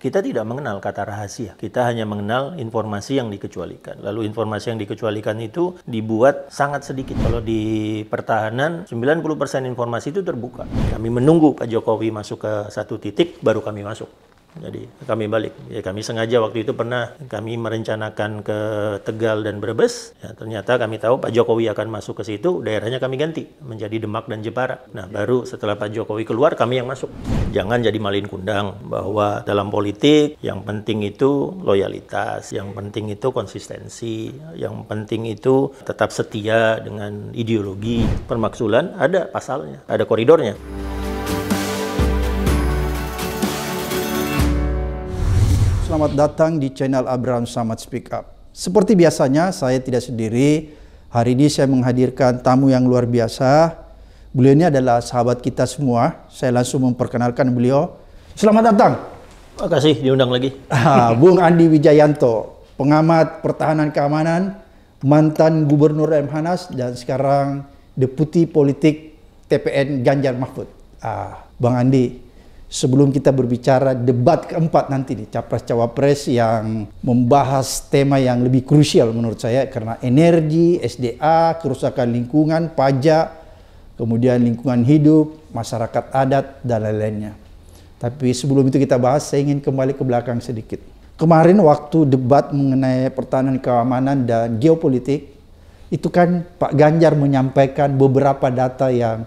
Kita tidak mengenal kata rahasia. Kita hanya mengenal informasi yang dikecualikan. Lalu informasi yang dikecualikan itu dibuat sangat sedikit. Kalau di pertahanan, 90% informasi itu terbuka. Kami menunggu Pak Jokowi masuk ke satu titik, baru kami masuk. Jadi kami balik. Ya kami sengaja waktu itu pernah kami merencanakan ke Tegal dan Brebes. Ya, ternyata kami tahu Pak Jokowi akan masuk ke situ, daerahnya kami ganti menjadi Demak dan Jepara. Nah baru setelah Pak Jokowi keluar kami yang masuk. Jangan jadi malin kundang bahwa dalam politik yang penting itu loyalitas, yang penting itu konsistensi, yang penting itu tetap setia dengan ideologi. Permaksulan ada pasalnya, ada koridornya. selamat datang di channel Abraham Samad Speak Up. Seperti biasanya, saya tidak sendiri. Hari ini saya menghadirkan tamu yang luar biasa. Beliau ini adalah sahabat kita semua. Saya langsung memperkenalkan beliau. Selamat datang. Terima kasih diundang lagi. Ah, Bung Andi Wijayanto, pengamat pertahanan keamanan, mantan Gubernur M Hanas dan sekarang Deputi Politik TPN Ganjar Mahfud. Ah, Bang Andi, sebelum kita berbicara debat keempat nanti nih capres cawapres yang membahas tema yang lebih krusial menurut saya karena energi, SDA, kerusakan lingkungan, pajak, kemudian lingkungan hidup, masyarakat adat dan lain-lainnya. Tapi sebelum itu kita bahas saya ingin kembali ke belakang sedikit. Kemarin waktu debat mengenai pertahanan keamanan dan geopolitik itu kan Pak Ganjar menyampaikan beberapa data yang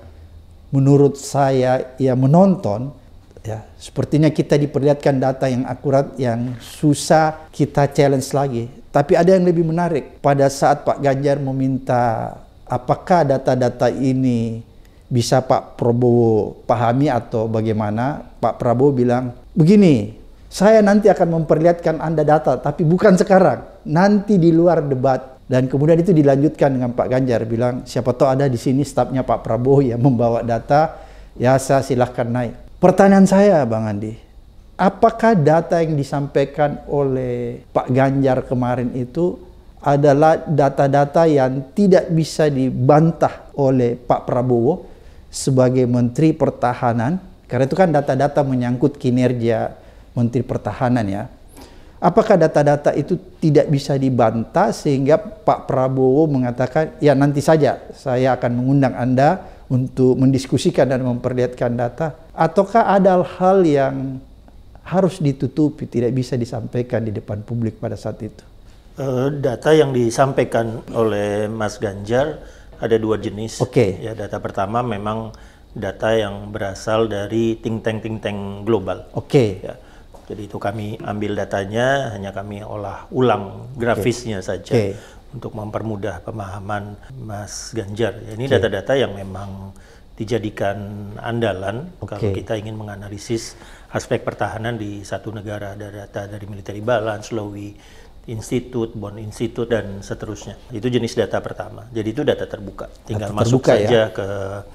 menurut saya ya menonton ya sepertinya kita diperlihatkan data yang akurat yang susah kita challenge lagi tapi ada yang lebih menarik pada saat Pak Ganjar meminta apakah data-data ini bisa Pak Prabowo pahami atau bagaimana Pak Prabowo bilang begini saya nanti akan memperlihatkan Anda data tapi bukan sekarang nanti di luar debat dan kemudian itu dilanjutkan dengan Pak Ganjar bilang siapa tahu ada di sini stafnya Pak Prabowo yang membawa data ya saya silahkan naik Pertanyaan saya Bang Andi, apakah data yang disampaikan oleh Pak Ganjar kemarin itu adalah data-data yang tidak bisa dibantah oleh Pak Prabowo sebagai Menteri Pertahanan? Karena itu kan data-data menyangkut kinerja Menteri Pertahanan ya. Apakah data-data itu tidak bisa dibantah sehingga Pak Prabowo mengatakan, ya nanti saja saya akan mengundang Anda untuk mendiskusikan dan memperlihatkan data ataukah ada hal yang harus ditutupi, tidak bisa disampaikan di depan publik pada saat itu? Eh, data yang disampaikan oleh Mas Ganjar ada dua jenis. Oke. Okay. Ya, data pertama memang data yang berasal dari think tank think tank global. Oke. Okay. Ya, jadi itu kami ambil datanya, hanya kami olah ulang grafisnya okay. saja okay. untuk mempermudah pemahaman Mas Ganjar. Ya, ini data-data okay. Data -data yang memang dijadikan andalan okay. kalau kita ingin menganalisis aspek pertahanan di satu negara dari data dari military balance, Lowy Institute, Bond Institute dan seterusnya. Itu jenis data pertama. Jadi itu data terbuka. Tinggal data masuk ya. saja ke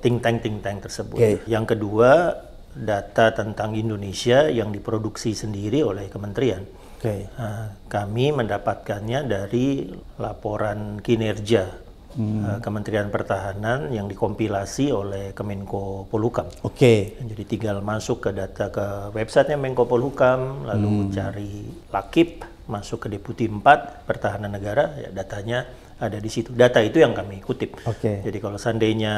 think tank think tank tersebut. Okay. Yang kedua, data tentang Indonesia yang diproduksi sendiri oleh kementerian. Okay. Nah, kami mendapatkannya dari laporan kinerja hmm. Eh, Kementerian Pertahanan yang dikompilasi oleh Kemenko Polhukam. Oke. Okay. Jadi tinggal masuk ke data ke websitenya Menko Polhukam, lalu hmm. cari Lakip, masuk ke Deputi 4 Pertahanan Negara, ya datanya ada di situ. Data itu yang kami kutip. Okay. Jadi kalau seandainya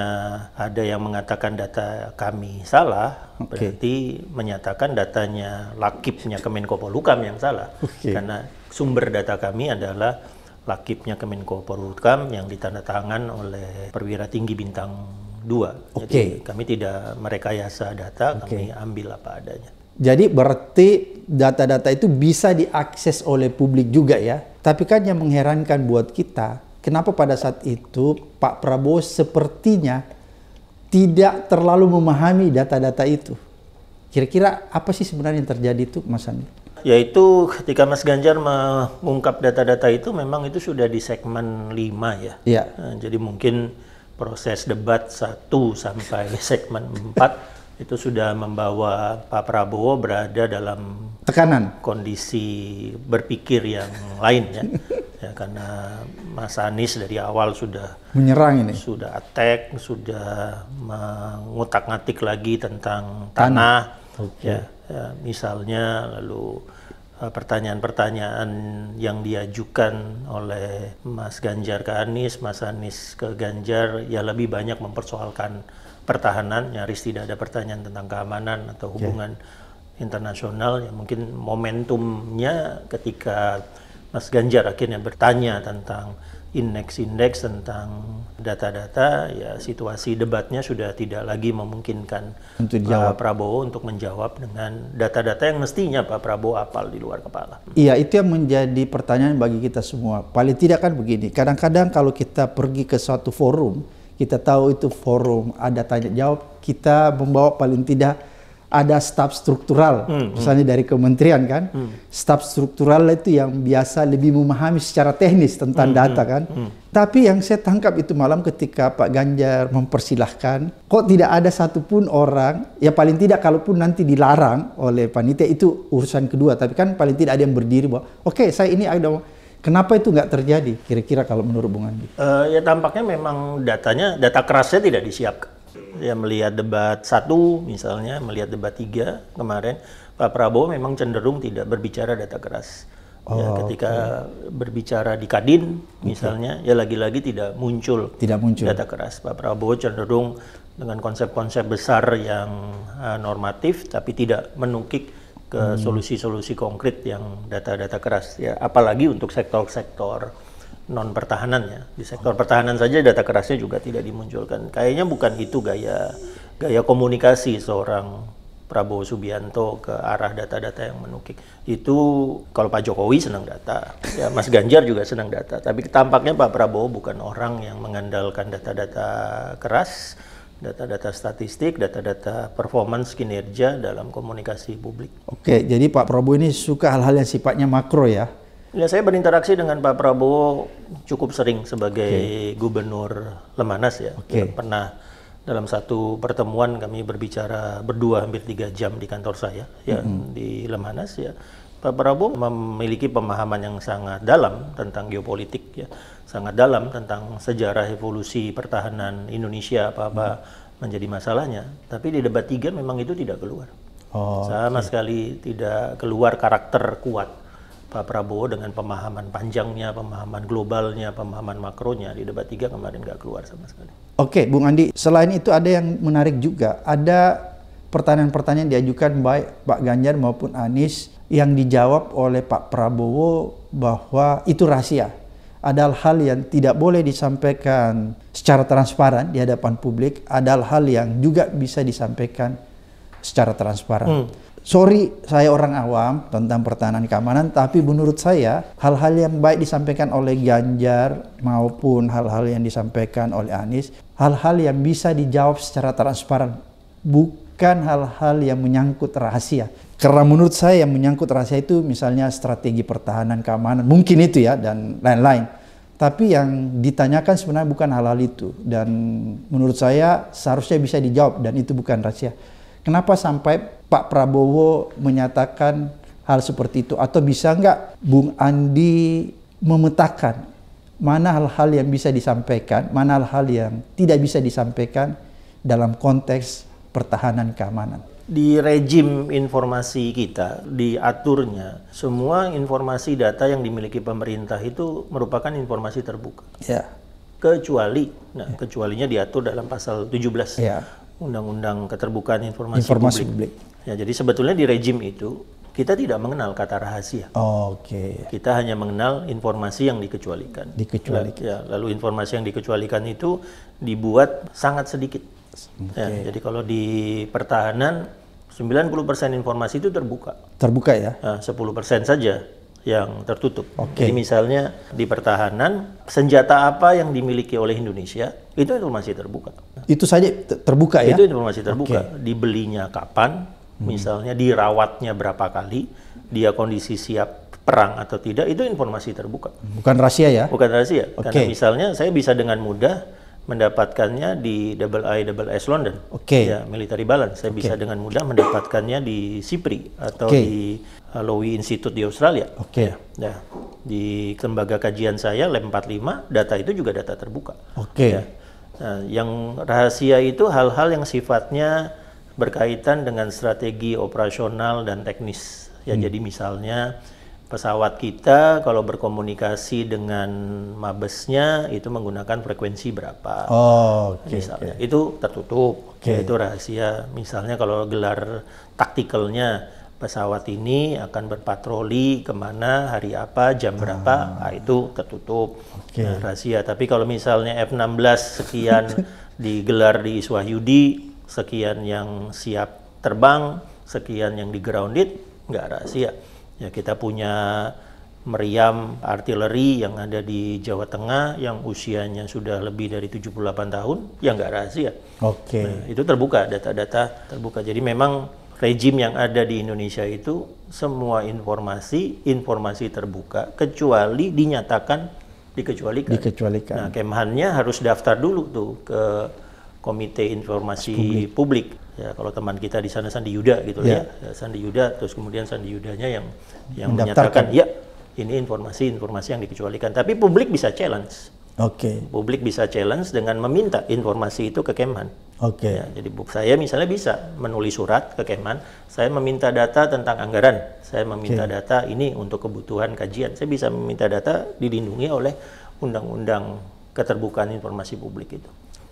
ada yang mengatakan data kami salah, okay. berarti menyatakan datanya Lakipnya Kemenko Polhukam yang salah. Okay. Karena sumber data kami adalah Lakipnya Kemenko Polhukam yang ditandatangan oleh perwira tinggi bintang dua. Okay. Jadi kami tidak merekayasa data, okay. kami ambil apa adanya. Jadi berarti data-data itu bisa diakses oleh publik juga ya. Tapi kan yang mengherankan buat kita, kenapa pada saat itu Pak Prabowo sepertinya tidak terlalu memahami data-data itu. Kira-kira apa sih sebenarnya yang terjadi itu Mas Andi? yaitu ketika Mas Ganjar mengungkap data-data itu memang itu sudah di segmen 5 ya. Iya. Nah, jadi mungkin proses debat 1 sampai segmen 4 itu sudah membawa Pak Prabowo berada dalam tekanan kondisi berpikir yang lain ya. ya karena Mas Anies dari awal sudah menyerang ini sudah attack sudah mengutak-ngatik lagi tentang tanah, tanah. Okay. ya ya, misalnya lalu eh, pertanyaan-pertanyaan yang diajukan oleh Mas Ganjar ke Anies, Mas Anies ke Ganjar, ya lebih banyak mempersoalkan pertahanan, nyaris tidak ada pertanyaan tentang keamanan atau hubungan yeah. internasional. Ya mungkin momentumnya ketika Mas Ganjar akhirnya bertanya tentang indeks-indeks tentang data-data ya situasi debatnya sudah tidak lagi memungkinkan untuk Pak eh, Prabowo untuk menjawab dengan data-data yang mestinya Pak Prabowo apal di luar kepala. Iya, itu yang menjadi pertanyaan bagi kita semua. Paling tidak kan begini, kadang-kadang kalau kita pergi ke suatu forum, kita tahu itu forum ada tanya jawab, kita membawa paling tidak ada staf struktural, hmm, hmm. misalnya hmm. dari kementerian kan, hmm. staf struktural itu yang biasa lebih memahami secara teknis tentang hmm, data hmm, kan. Hmm, hmm. Tapi yang saya tangkap itu malam ketika Pak Ganjar mempersilahkan, kok tidak ada satupun orang, ya paling tidak kalaupun nanti dilarang oleh panitia itu urusan kedua, tapi kan paling tidak ada yang berdiri bahwa, oke okay, saya ini ada Kenapa itu nggak terjadi kira-kira kalau menurut Bung Andi? Uh, ya tampaknya memang datanya, data kerasnya tidak disiapkan ya melihat debat satu misalnya melihat debat tiga kemarin Pak Prabowo memang cenderung tidak berbicara data keras ya, oh, ya ketika okay. berbicara di Kadin misalnya okay. ya lagi-lagi tidak muncul tidak muncul data keras Pak Prabowo cenderung dengan konsep-konsep besar yang uh, normatif tapi tidak menukik ke hmm. solusi-solusi konkret yang data-data keras ya apalagi untuk sektor-sektor non pertahanannya di sektor pertahanan saja data kerasnya juga tidak dimunculkan kayaknya bukan itu gaya gaya komunikasi seorang Prabowo Subianto ke arah data-data yang menukik itu kalau Pak Jokowi senang data ya Mas Ganjar juga senang data tapi tampaknya Pak Prabowo bukan orang yang mengandalkan data-data keras data-data statistik, data-data performance kinerja dalam komunikasi publik. Oke, jadi Pak Prabowo ini suka hal-hal yang sifatnya makro ya Ya saya berinteraksi dengan Pak Prabowo cukup sering sebagai okay. gubernur Lemanas ya. Okay. Ya, pernah dalam satu pertemuan kami berbicara berdua hampir tiga jam di kantor saya ya mm -hmm. di Lemanas ya. Pak Prabowo memiliki pemahaman yang sangat dalam tentang geopolitik ya, sangat dalam tentang sejarah evolusi pertahanan Indonesia apa-apa mm -hmm. menjadi masalahnya. Tapi di debat tiga memang itu tidak keluar. Oh, sama okay. sekali tidak keluar karakter kuat Pak Prabowo dengan pemahaman panjangnya, pemahaman globalnya, pemahaman makronya di debat tiga kemarin nggak keluar sama sekali. Oke, Bung Andi, selain itu ada yang menarik juga, ada pertanyaan-pertanyaan diajukan baik Pak Ganjar maupun Anies yang dijawab oleh Pak Prabowo bahwa itu rahasia. Ada hal yang tidak boleh disampaikan secara transparan di hadapan publik, ada hal yang juga bisa disampaikan secara transparan. Hmm. Sorry, saya orang awam tentang pertahanan keamanan, tapi menurut saya hal-hal yang baik disampaikan oleh Ganjar maupun hal-hal yang disampaikan oleh Anies, hal-hal yang bisa dijawab secara transparan, bukan hal-hal yang menyangkut rahasia. Karena menurut saya yang menyangkut rahasia itu misalnya strategi pertahanan keamanan, mungkin itu ya dan lain-lain. Tapi yang ditanyakan sebenarnya bukan hal-hal itu dan menurut saya seharusnya bisa dijawab dan itu bukan rahasia. Kenapa sampai Pak Prabowo menyatakan hal seperti itu? Atau bisa nggak Bung Andi memetakan mana hal-hal yang bisa disampaikan, mana hal-hal yang tidak bisa disampaikan dalam konteks pertahanan keamanan. Di rejim informasi kita, diaturnya, semua informasi data yang dimiliki pemerintah itu merupakan informasi terbuka. Ya. Kecuali, nah ya. kecualinya diatur dalam pasal 17. Ya. Undang-Undang Keterbukaan Informasi, Informasi Publik. Publik. Ya, jadi sebetulnya di rejim itu kita tidak mengenal kata rahasia. Oh, Oke. Okay. Kita hanya mengenal informasi yang dikecualikan. Dikecualikan. Ya, lalu informasi yang dikecualikan itu dibuat sangat sedikit. Okay. Ya, jadi kalau di pertahanan 90% informasi itu terbuka. Terbuka ya? Nah, 10% saja yang tertutup. Okay. Jadi misalnya di pertahanan, senjata apa yang dimiliki oleh Indonesia, itu informasi terbuka. Itu saja terbuka ya? Itu informasi terbuka. Okay. Dibelinya kapan, hmm. misalnya dirawatnya berapa kali, dia kondisi siap perang atau tidak, itu informasi terbuka. Bukan rahasia ya? Bukan rahasia. Okay. Karena misalnya saya bisa dengan mudah mendapatkannya di double I double S London. Oke. Okay. Ya, military balance. Saya okay. bisa dengan mudah mendapatkannya di SIPRI atau okay. di uh, Lowy Institute di Australia. Oke. Okay. Ya, Di lembaga kajian saya LEM 45, data itu juga data terbuka. Oke. Okay. Ya. Nah, yang rahasia itu hal-hal yang sifatnya berkaitan dengan strategi operasional dan teknis. Ya, hmm. jadi misalnya pesawat kita kalau berkomunikasi dengan mabesnya itu menggunakan frekuensi berapa. Oh, okay, misalnya okay. itu tertutup, okay. itu rahasia. Misalnya kalau gelar taktikalnya pesawat ini akan berpatroli kemana, hari apa, jam berapa, ah. nah, itu tertutup, okay. nah, rahasia. Tapi kalau misalnya F-16 sekian digelar di Iswahyudi, sekian yang siap terbang, sekian yang di grounded, nggak rahasia Ya kita punya meriam artileri yang ada di Jawa Tengah yang usianya sudah lebih dari 78 tahun, yang nggak rahasia. Oke. Okay. Nah, itu terbuka, data-data terbuka. Jadi memang rejim yang ada di Indonesia itu semua informasi, informasi terbuka, kecuali dinyatakan dikecualikan. Dikecualikan. Nah, kemahannya harus daftar dulu tuh ke Komite Informasi Publik. Publik ya kalau teman kita di sana Sandi Yuda gitu yeah. Ya. Ya. ya Sandi Yuda terus kemudian Sandi Yudanya yang yang menyatakan ya ini informasi-informasi yang dikecualikan tapi publik bisa challenge Oke. Okay. Publik bisa challenge dengan meminta informasi itu ke Kemhan. Oke. Okay. Ya, jadi saya misalnya bisa menulis surat ke Kemhan, saya meminta data tentang anggaran, saya meminta okay. data ini untuk kebutuhan kajian. Saya bisa meminta data dilindungi oleh undang-undang keterbukaan informasi publik itu.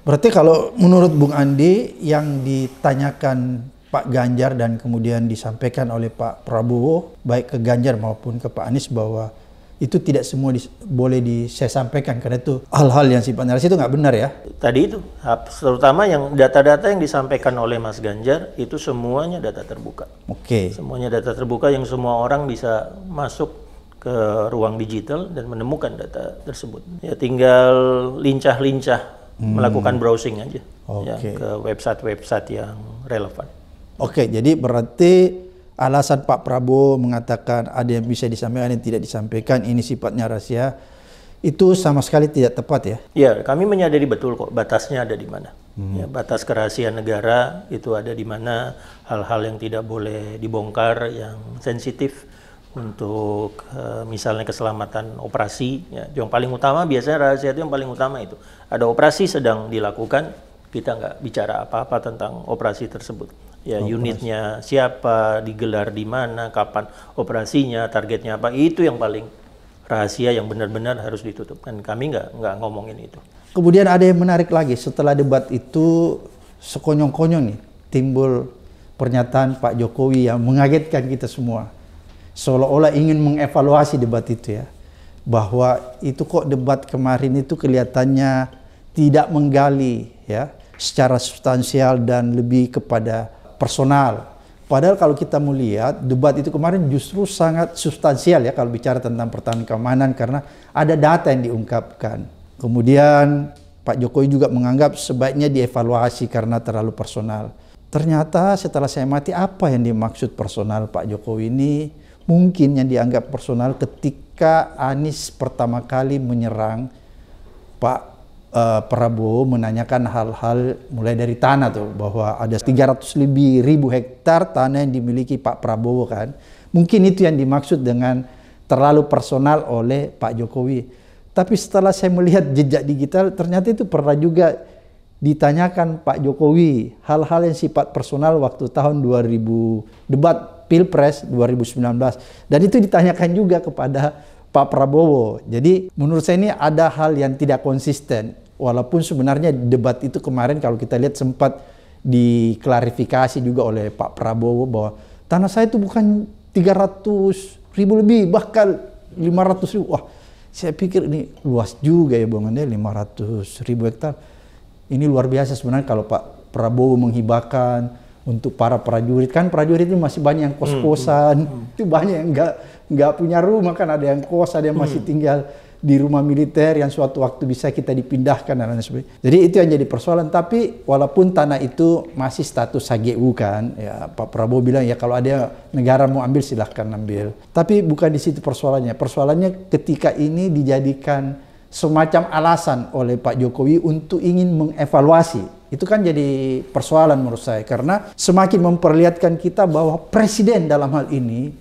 Berarti kalau menurut Bung Andi yang ditanyakan Pak Ganjar dan kemudian disampaikan oleh Pak Prabowo baik ke Ganjar maupun ke Pak Anies bahwa itu tidak semua di, boleh di, saya sampaikan karena itu hal-hal yang sifatnya itu nggak benar ya. Tadi itu, terutama yang data-data yang disampaikan oleh Mas Ganjar itu semuanya data terbuka. Oke. Okay. Semuanya data terbuka yang semua orang bisa masuk ke ruang digital dan menemukan data tersebut. Ya tinggal lincah-lincah hmm. melakukan browsing aja okay. ya, ke website-website yang relevan. Oke, okay, jadi berarti alasan Pak Prabowo mengatakan ada yang bisa disampaikan yang tidak disampaikan ini sifatnya rahasia itu sama sekali tidak tepat ya? Ya, kami menyadari betul kok batasnya ada di mana. Hmm. Ya, batas kerahasiaan negara itu ada di mana hal-hal yang tidak boleh dibongkar, yang sensitif untuk eh, misalnya keselamatan operasi ya. yang paling utama biasanya rahasia itu yang paling utama itu ada operasi sedang dilakukan kita nggak bicara apa-apa tentang operasi tersebut ya operasi. unitnya siapa digelar di mana kapan operasinya targetnya apa itu yang paling rahasia yang benar-benar harus ditutup dan kami nggak nggak ngomongin itu kemudian ada yang menarik lagi setelah debat itu sekonyong-konyong nih timbul pernyataan Pak Jokowi yang mengagetkan kita semua seolah-olah ingin mengevaluasi debat itu ya bahwa itu kok debat kemarin itu kelihatannya tidak menggali ya secara substansial dan lebih kepada personal. Padahal kalau kita melihat debat itu kemarin justru sangat substansial ya kalau bicara tentang pertahanan keamanan karena ada data yang diungkapkan. Kemudian Pak Jokowi juga menganggap sebaiknya dievaluasi karena terlalu personal. Ternyata setelah saya mati apa yang dimaksud personal Pak Jokowi ini mungkin yang dianggap personal ketika Anies pertama kali menyerang Pak uh, Prabowo menanyakan hal-hal mulai dari tanah tuh bahwa ada 300 lebih ribu hektar tanah yang dimiliki Pak Prabowo kan. Mungkin itu yang dimaksud dengan terlalu personal oleh Pak Jokowi. Tapi setelah saya melihat jejak digital ternyata itu pernah juga ditanyakan Pak Jokowi hal-hal yang sifat personal waktu tahun 2000 debat Pilpres 2019. Dan itu ditanyakan juga kepada Pak Prabowo. Jadi menurut saya ini ada hal yang tidak konsisten. Walaupun sebenarnya debat itu kemarin kalau kita lihat sempat diklarifikasi juga oleh Pak Prabowo bahwa tanah saya itu bukan 300 ribu lebih, bahkan 500 ribu. Wah, saya pikir ini luas juga ya Bang Ande, 500 ribu hektar. Ini luar biasa sebenarnya kalau Pak Prabowo menghibahkan untuk para prajurit kan prajurit itu masih banyak yang kos-kosan hmm, hmm, itu banyak yang nggak nggak punya rumah kan ada yang kos ada yang hmm. masih tinggal di rumah militer yang suatu waktu bisa kita dipindahkan dan lain sebagainya. Jadi itu yang jadi persoalan. Tapi walaupun tanah itu masih status HGU kan, ya Pak Prabowo bilang ya kalau ada negara mau ambil silahkan ambil. Tapi bukan di situ persoalannya. Persoalannya ketika ini dijadikan semacam alasan oleh Pak Jokowi untuk ingin mengevaluasi itu kan jadi persoalan menurut saya karena semakin memperlihatkan kita bahwa presiden dalam hal ini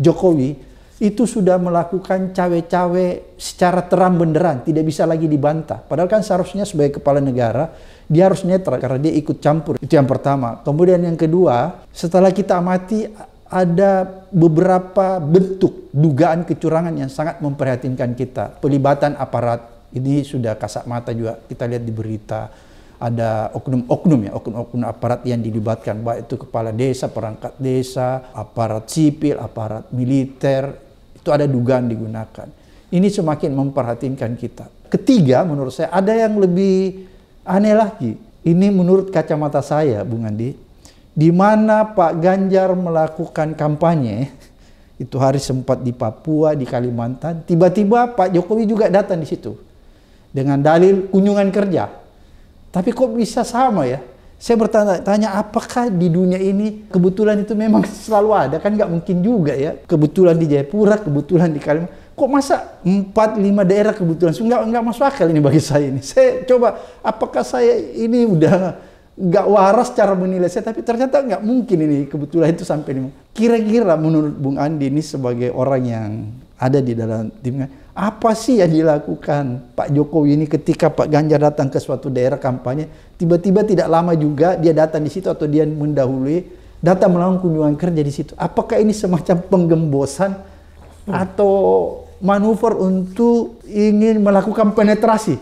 Jokowi itu sudah melakukan cawe-cawe secara terang benderang, tidak bisa lagi dibantah. Padahal kan seharusnya sebagai kepala negara dia harus netral karena dia ikut campur. Itu yang pertama. Kemudian yang kedua, setelah kita amati ada beberapa bentuk dugaan kecurangan yang sangat memprihatinkan kita. Pelibatan aparat ini sudah kasat mata juga kita lihat di berita ada oknum-oknum ya, oknum-oknum aparat yang dilibatkan, baik itu kepala desa, perangkat desa, aparat sipil, aparat militer, itu ada dugaan digunakan. Ini semakin memperhatinkan kita. Ketiga, menurut saya ada yang lebih aneh lagi. Ini menurut kacamata saya, Bung Andi, di mana Pak Ganjar melakukan kampanye, itu hari sempat di Papua, di Kalimantan, tiba-tiba Pak Jokowi juga datang di situ dengan dalil kunjungan kerja tapi kok bisa sama ya? Saya bertanya, apakah di dunia ini kebetulan itu memang selalu ada? Kan nggak mungkin juga ya. Kebetulan di Jayapura, kebetulan di Kalimantan. Kok masa 4-5 daerah kebetulan? Nggak, nggak masuk akal ini bagi saya ini. Saya coba, apakah saya ini udah nggak waras cara menilai saya, tapi ternyata nggak mungkin ini kebetulan itu sampai ini. Kira-kira menurut Bung Andi ini sebagai orang yang ada di dalam timnya, apa sih yang dilakukan Pak Jokowi ini ketika Pak Ganjar datang ke suatu daerah kampanye, tiba-tiba tidak lama juga dia datang di situ atau dia mendahului datang melakukan kunjungan kerja di situ. Apakah ini semacam penggembosan hmm. atau manuver untuk ingin melakukan penetrasi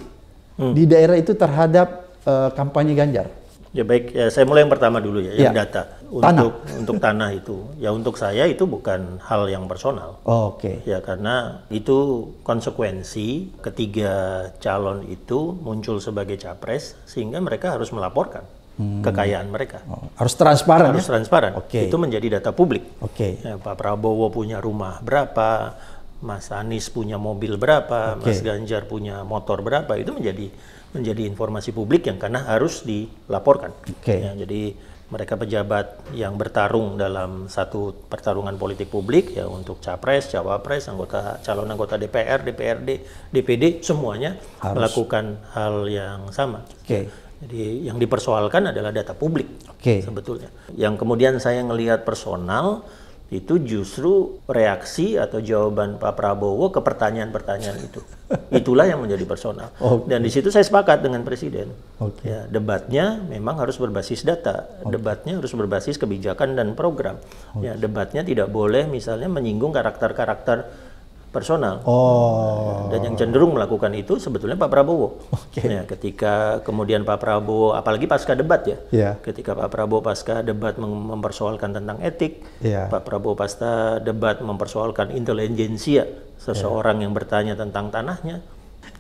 hmm. di daerah itu terhadap uh, kampanye Ganjar? Ya baik, ya, saya mulai yang pertama dulu ya, yang ya. data untuk tanah. untuk tanah itu. Ya untuk saya itu bukan hal yang personal. Oh, Oke. Okay. Ya karena itu konsekuensi ketiga calon itu muncul sebagai capres sehingga mereka harus melaporkan hmm. kekayaan mereka. Oh, harus transparan. Harus ya? transparan. Okay. Itu menjadi data publik. Oke. Okay. Ya, Pak Prabowo punya rumah berapa, Mas Anies punya mobil berapa, okay. Mas Ganjar punya motor berapa, itu menjadi menjadi informasi publik yang karena harus dilaporkan. Okay. Ya, jadi mereka pejabat yang bertarung dalam satu pertarungan politik publik ya untuk capres, cawapres, anggota calon anggota DPR, DPRD, DPD semuanya harus. melakukan hal yang sama. Okay. Jadi yang dipersoalkan adalah data publik okay. sebetulnya. Yang kemudian saya melihat personal itu justru reaksi atau jawaban Pak Prabowo ke pertanyaan-pertanyaan itu. Itulah yang menjadi personal. Okay. Dan di situ saya sepakat dengan Presiden. Okay. Ya, debatnya memang harus berbasis data, okay. debatnya harus berbasis kebijakan dan program. Okay. Ya, debatnya tidak boleh misalnya menyinggung karakter-karakter personal. Oh. Dan yang cenderung melakukan itu sebetulnya Pak Prabowo. Okay. Ya, ketika kemudian Pak Prabowo, apalagi pasca debat ya. Yeah. Ketika Pak Prabowo pasca debat mempersoalkan tentang etik, yeah. Pak Prabowo pasca debat mempersoalkan intelijensia ya, seseorang yeah. yang bertanya tentang tanahnya.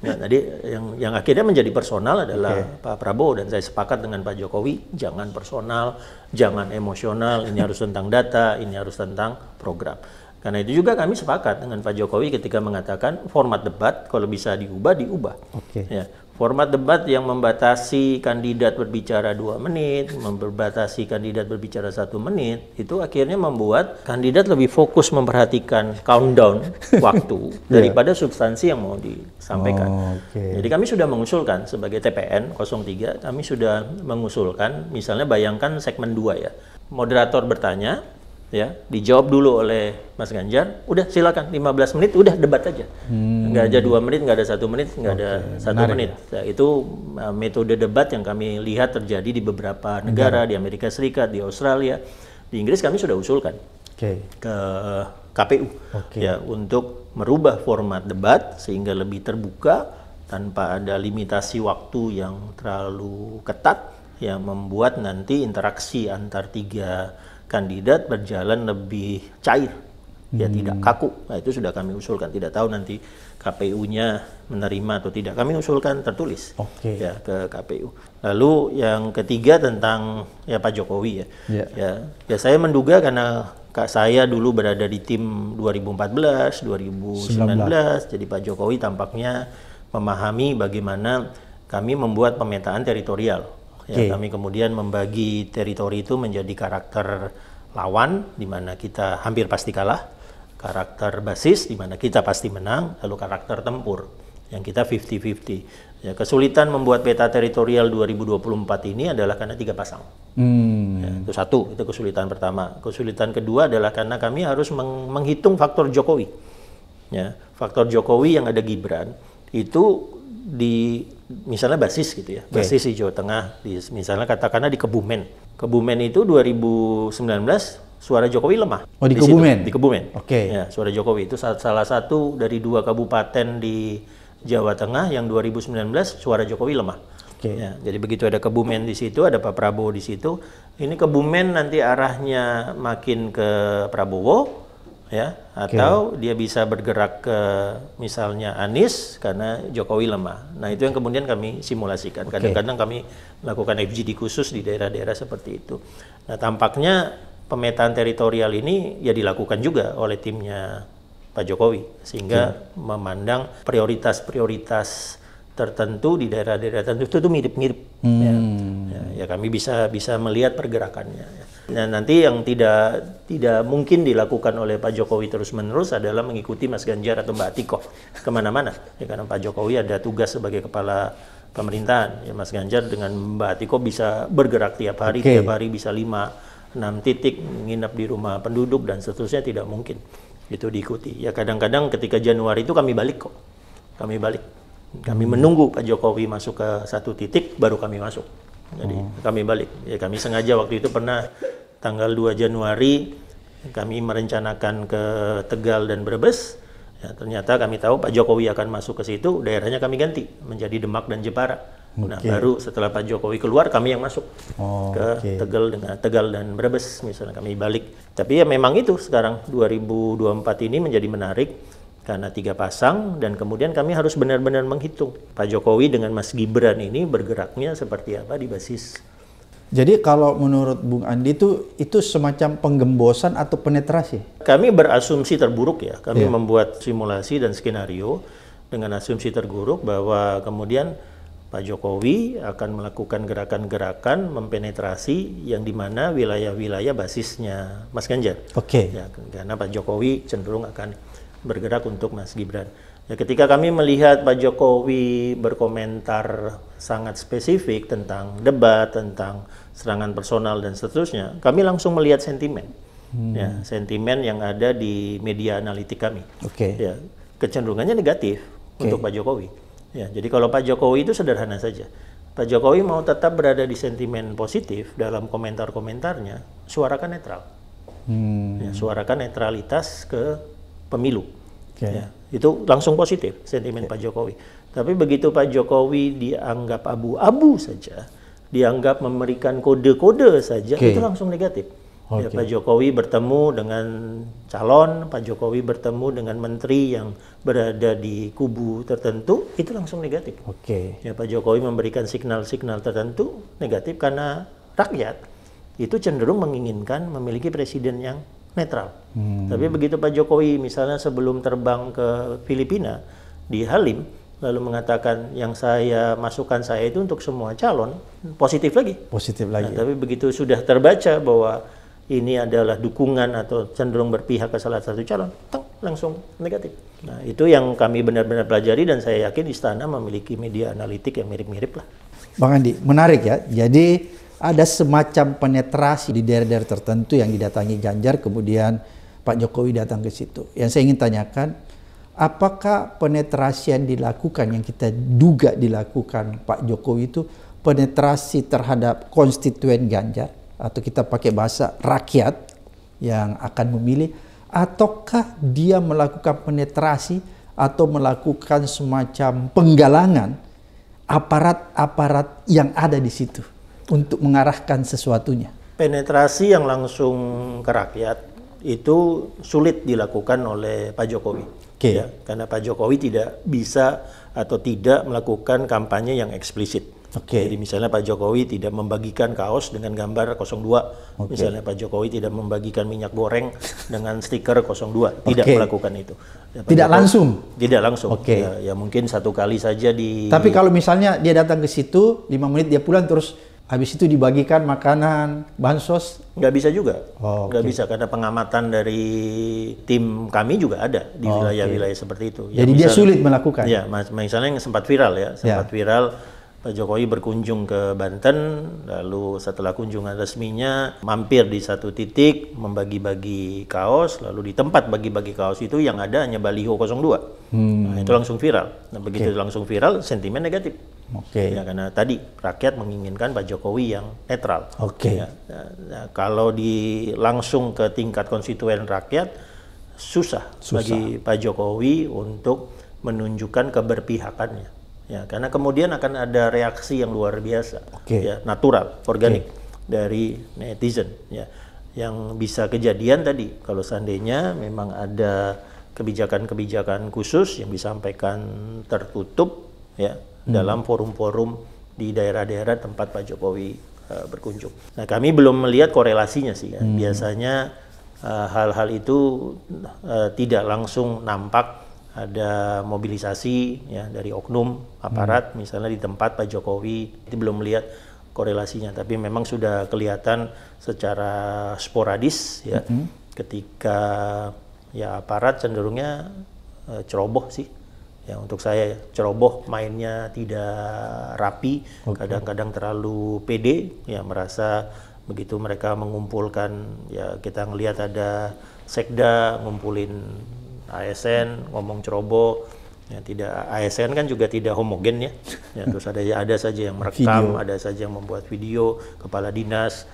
Ya, tadi yang yang akhirnya menjadi personal adalah okay. Pak Prabowo dan saya sepakat dengan Pak Jokowi jangan personal, jangan emosional, ini harus tentang data, ini harus tentang program. Karena itu juga kami sepakat dengan Pak Jokowi ketika mengatakan format debat kalau bisa diubah diubah. Oke. Okay. Ya, format debat yang membatasi kandidat berbicara dua menit, membatasi kandidat berbicara satu menit, itu akhirnya membuat kandidat lebih fokus memperhatikan countdown waktu yeah. daripada substansi yang mau disampaikan. Oh, okay. Jadi kami sudah mengusulkan sebagai TPN 03, kami sudah mengusulkan misalnya bayangkan segmen 2 ya. Moderator bertanya, ya dijawab dulu oleh Mas Ganjar udah silakan 15 menit udah debat aja hmm. ada dua menit nggak ada satu menit nggak ada satu menit ya. nah, itu uh, metode debat yang kami lihat terjadi di beberapa negara, iya. negara di Amerika Serikat di Australia di Inggris kami sudah usulkan okay. ke eh, KPU okay. ya untuk merubah format debat sehingga lebih terbuka tanpa ada limitasi waktu yang terlalu ketat yang membuat nanti interaksi antar tiga kandidat berjalan lebih cair, ya hmm. tidak kaku. Nah itu sudah kami usulkan. Tidak tahu nanti KPU-nya menerima atau tidak. Kami usulkan tertulis okay. ya ke KPU. Lalu yang ketiga tentang ya Pak Jokowi ya. Yeah. Ya, ya saya menduga karena kak saya dulu berada di tim 2014, 2019, 19. jadi Pak Jokowi tampaknya memahami bagaimana kami membuat pemetaan teritorial Ya, okay. kami kemudian membagi teritori itu menjadi karakter lawan, di mana kita hampir pasti kalah, karakter basis, di mana kita pasti menang, lalu karakter tempur, yang kita 50-50. Ya, kesulitan membuat peta teritorial 2024 ini adalah karena tiga pasang. Hmm. Ya, itu satu, itu kesulitan pertama. Kesulitan kedua adalah karena kami harus meng menghitung faktor Jokowi. Ya, faktor Jokowi yang ada Gibran itu di misalnya basis gitu ya, okay. basis di Jawa Tengah, di, misalnya katakanlah di Kebumen. Kebumen itu 2019 suara Jokowi lemah. Oh di, di Kebumen? Situ, di Kebumen. Oke. Okay. Ya, suara Jokowi itu salah satu dari dua kabupaten di Jawa Tengah yang 2019 suara Jokowi lemah. Okay. Ya, jadi begitu ada Kebumen di situ, ada Pak Prabowo di situ. Ini Kebumen nanti arahnya makin ke Prabowo, ya atau okay. dia bisa bergerak ke misalnya Anies karena Jokowi lemah. Nah, itu yang kemudian kami simulasikan. Kadang-kadang okay. kami melakukan FGD khusus di daerah-daerah seperti itu. Nah, tampaknya pemetaan teritorial ini ya dilakukan juga oleh timnya Pak Jokowi sehingga okay. memandang prioritas-prioritas tertentu di daerah-daerah tertentu itu mirip-mirip hmm. ya. ya, ya kami bisa bisa melihat pergerakannya ya. Nah, nanti yang tidak tidak mungkin dilakukan oleh Pak Jokowi terus-menerus adalah mengikuti Mas Ganjar atau Mbak Tiko kemana-mana. Ya, karena Pak Jokowi ada tugas sebagai kepala pemerintahan. Ya, Mas Ganjar dengan Mbak Tiko bisa bergerak tiap hari, okay. tiap hari bisa lima, enam titik, nginap di rumah penduduk, dan seterusnya tidak mungkin itu diikuti. Ya kadang-kadang ketika Januari itu kami balik kok. Kami balik. Kami hmm. menunggu Pak Jokowi masuk ke satu titik, baru kami masuk. Jadi oh. kami balik. Ya kami sengaja waktu itu pernah tanggal 2 Januari kami merencanakan ke Tegal dan Brebes. Ya, ternyata kami tahu Pak Jokowi akan masuk ke situ, daerahnya kami ganti menjadi Demak dan Jepara. Okay. Nah, baru setelah Pak Jokowi keluar kami yang masuk oh, ke okay. Tegal dengan Tegal dan Brebes misalnya kami balik. Tapi ya memang itu sekarang 2024 ini menjadi menarik karena tiga pasang dan kemudian kami harus benar-benar menghitung Pak Jokowi dengan Mas Gibran ini bergeraknya seperti apa di basis. Jadi kalau menurut Bung Andi itu itu semacam penggembosan atau penetrasi? Kami berasumsi terburuk ya. Kami yeah. membuat simulasi dan skenario dengan asumsi terburuk bahwa kemudian Pak Jokowi akan melakukan gerakan-gerakan mempenetrasi yang di mana wilayah-wilayah basisnya Mas Ganjar. Oke. Okay. Ya, karena Pak Jokowi cenderung akan bergerak untuk Mas Gibran. Ya, ketika kami melihat Pak Jokowi berkomentar sangat spesifik tentang debat, tentang serangan personal dan seterusnya, kami langsung melihat sentimen, hmm. ya, sentimen yang ada di media analitik kami. Oke. Okay. Ya, kecenderungannya negatif okay. untuk Pak Jokowi. Ya, jadi kalau Pak Jokowi itu sederhana saja. Pak Jokowi mau tetap berada di sentimen positif dalam komentar-komentarnya, suarakan netral. Hmm. Ya, suarakan netralitas ke pemilu. Okay. Ya, itu langsung positif sentimen okay. Pak Jokowi. Tapi begitu Pak Jokowi dianggap abu-abu saja, dianggap memberikan kode-kode saja, okay. itu langsung negatif. Okay. Ya, Pak Jokowi bertemu dengan calon, Pak Jokowi bertemu dengan menteri yang berada di kubu tertentu, itu langsung negatif. Oke. Okay. Ya, Pak Jokowi memberikan signal-signal tertentu negatif karena rakyat itu cenderung menginginkan memiliki presiden yang netral. Hmm. Tapi begitu Pak Jokowi misalnya sebelum terbang ke Filipina di Halim lalu mengatakan yang saya masukkan saya itu untuk semua calon positif lagi. Positif nah, lagi. Nah, tapi begitu sudah terbaca bahwa ini adalah dukungan atau cenderung berpihak ke salah satu calon, teng, langsung negatif. Nah, itu yang kami benar-benar pelajari dan saya yakin Istana memiliki media analitik yang mirip-mirip lah. Bang Andi, menarik ya. Jadi ada semacam penetrasi di daerah-daerah tertentu yang didatangi Ganjar kemudian Pak Jokowi datang ke situ. Yang saya ingin tanyakan, apakah penetrasi yang dilakukan yang kita duga dilakukan Pak Jokowi itu penetrasi terhadap konstituen Ganjar atau kita pakai bahasa rakyat yang akan memilih ataukah dia melakukan penetrasi atau melakukan semacam penggalangan aparat-aparat yang ada di situ? untuk mengarahkan sesuatunya. Penetrasi yang langsung ke rakyat itu sulit dilakukan oleh Pak Jokowi. Okay. Ya, karena Pak Jokowi tidak bisa atau tidak melakukan kampanye yang eksplisit. Okay. Jadi misalnya Pak Jokowi tidak membagikan kaos dengan gambar 02. Okay. Misalnya Pak Jokowi tidak membagikan minyak goreng dengan stiker 02. Tidak okay. melakukan itu. Ya, tidak Jokowi, langsung? Tidak langsung. Okay. Ya, ya mungkin satu kali saja di... Tapi kalau misalnya dia datang ke situ, 5 menit dia pulang terus habis itu dibagikan makanan bansos nggak bisa juga oh, nggak bisa karena pengamatan dari tim kami juga ada di oh, wilayah-wilayah oh, okay. seperti itu ya, jadi misal, dia sulit melakukan ya misalnya yang sempat viral ya sempat ya. viral Pak Jokowi berkunjung ke Banten, lalu setelah kunjungan resminya mampir di satu titik membagi-bagi kaos, lalu di tempat bagi-bagi kaos itu yang ada hanya baliho 02. Hmm. Nah, itu langsung viral. Nah, begitu okay. langsung viral, sentimen negatif. Oke. Okay. Ya, karena tadi rakyat menginginkan Pak Jokowi yang netral. Oke. Okay. Ya, nah, kalau di langsung ke tingkat konstituen rakyat susah, susah bagi Pak Jokowi untuk menunjukkan keberpihakannya. Ya, karena kemudian akan ada reaksi yang luar biasa, okay. ya, natural, organik okay. dari netizen. Ya, yang bisa kejadian tadi kalau seandainya memang ada kebijakan-kebijakan khusus yang disampaikan tertutup, ya hmm. dalam forum-forum di daerah-daerah tempat Pak Jokowi uh, berkunjung. Nah, kami belum melihat korelasinya sih. Ya. Hmm. Biasanya e, hal-hal uh, itu uh, tidak langsung nampak ada mobilisasi ya dari oknum aparat hmm. misalnya di tempat Pak Jokowi itu belum melihat korelasinya tapi memang sudah kelihatan secara sporadis ya hmm. ketika ya aparat cenderungnya uh, ceroboh sih ya untuk saya ceroboh mainnya tidak rapi kadang-kadang terlalu pede ya merasa begitu mereka mengumpulkan ya kita ngelihat ada sekda ngumpulin ASN ngomong ceroboh ya tidak ASN kan juga tidak homogen ya, ya terus ada ada saja yang merekam video. ada saja yang membuat video kepala dinas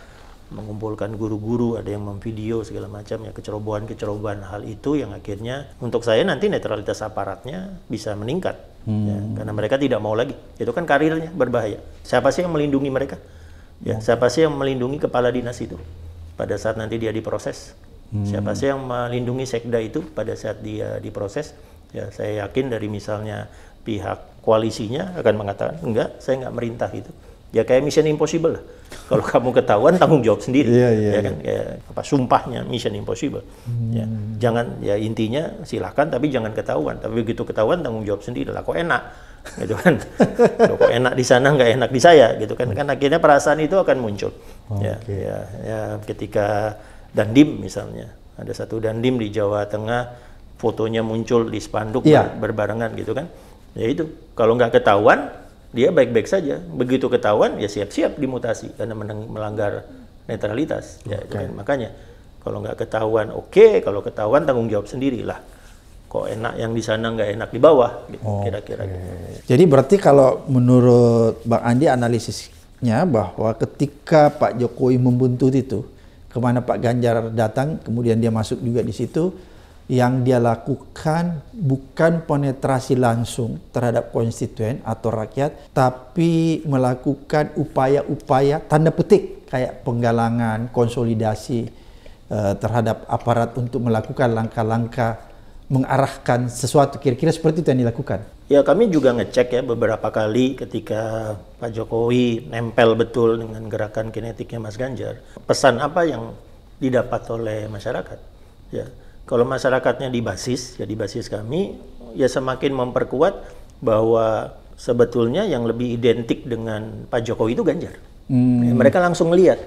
mengumpulkan guru-guru, ada yang memvideo segala macam ya kecerobohan-kecerobohan hal itu yang akhirnya untuk saya nanti netralitas aparatnya bisa meningkat ya, hmm. ya, karena mereka tidak mau lagi itu kan karirnya berbahaya siapa sih yang melindungi mereka ya hmm. siapa sih yang melindungi kepala dinas itu pada saat nanti dia diproses hmm. siapa sih yang melindungi sekda itu pada saat dia diproses ya saya yakin dari misalnya pihak koalisinya akan mengatakan enggak saya enggak merintah itu ya kayak Mission Impossible lah. Kalau kamu ketahuan tanggung jawab sendiri, yeah, yeah, ya iya. kan? Ya, apa sumpahnya Mission Impossible. Ya, hmm. Ya. Jangan ya intinya silahkan tapi jangan ketahuan. Tapi begitu ketahuan tanggung jawab sendiri lah. Kok enak, gitu kan? Loh, kok enak di sana nggak enak di saya, gitu kan? Kan akhirnya perasaan itu akan muncul. Okay. Ya, ya, ya ketika dandim misalnya ada satu dandim di Jawa Tengah fotonya muncul di spanduk yeah. Iya. berbarengan gitu kan? Ya itu kalau nggak ketahuan dia baik-baik saja. Begitu ketahuan ya siap-siap dimutasi karena melanggar netralitas. Ya, okay. makanya kalau nggak ketahuan oke, okay. kalau ketahuan tanggung jawab sendiri lah Kok enak yang di sana nggak enak di bawah, gitu, kira-kira. okay. Gitu. Jadi berarti kalau menurut Bang Andi analisisnya bahwa ketika Pak Jokowi membuntut itu, kemana Pak Ganjar datang, kemudian dia masuk juga di situ, yang dia lakukan bukan penetrasi langsung terhadap konstituen atau rakyat, tapi melakukan upaya-upaya tanda petik kayak penggalangan, konsolidasi eh, terhadap aparat untuk melakukan langkah-langkah mengarahkan sesuatu kira-kira seperti itu yang dilakukan. Ya kami juga ngecek ya beberapa kali ketika Pak Jokowi nempel betul dengan gerakan kinetiknya Mas Ganjar. Pesan apa yang didapat oleh masyarakat? Ya kalau masyarakatnya di basis, ya di basis kami, ya semakin memperkuat bahwa sebetulnya yang lebih identik dengan Pak Jokowi itu Ganjar. Hmm. mereka langsung lihat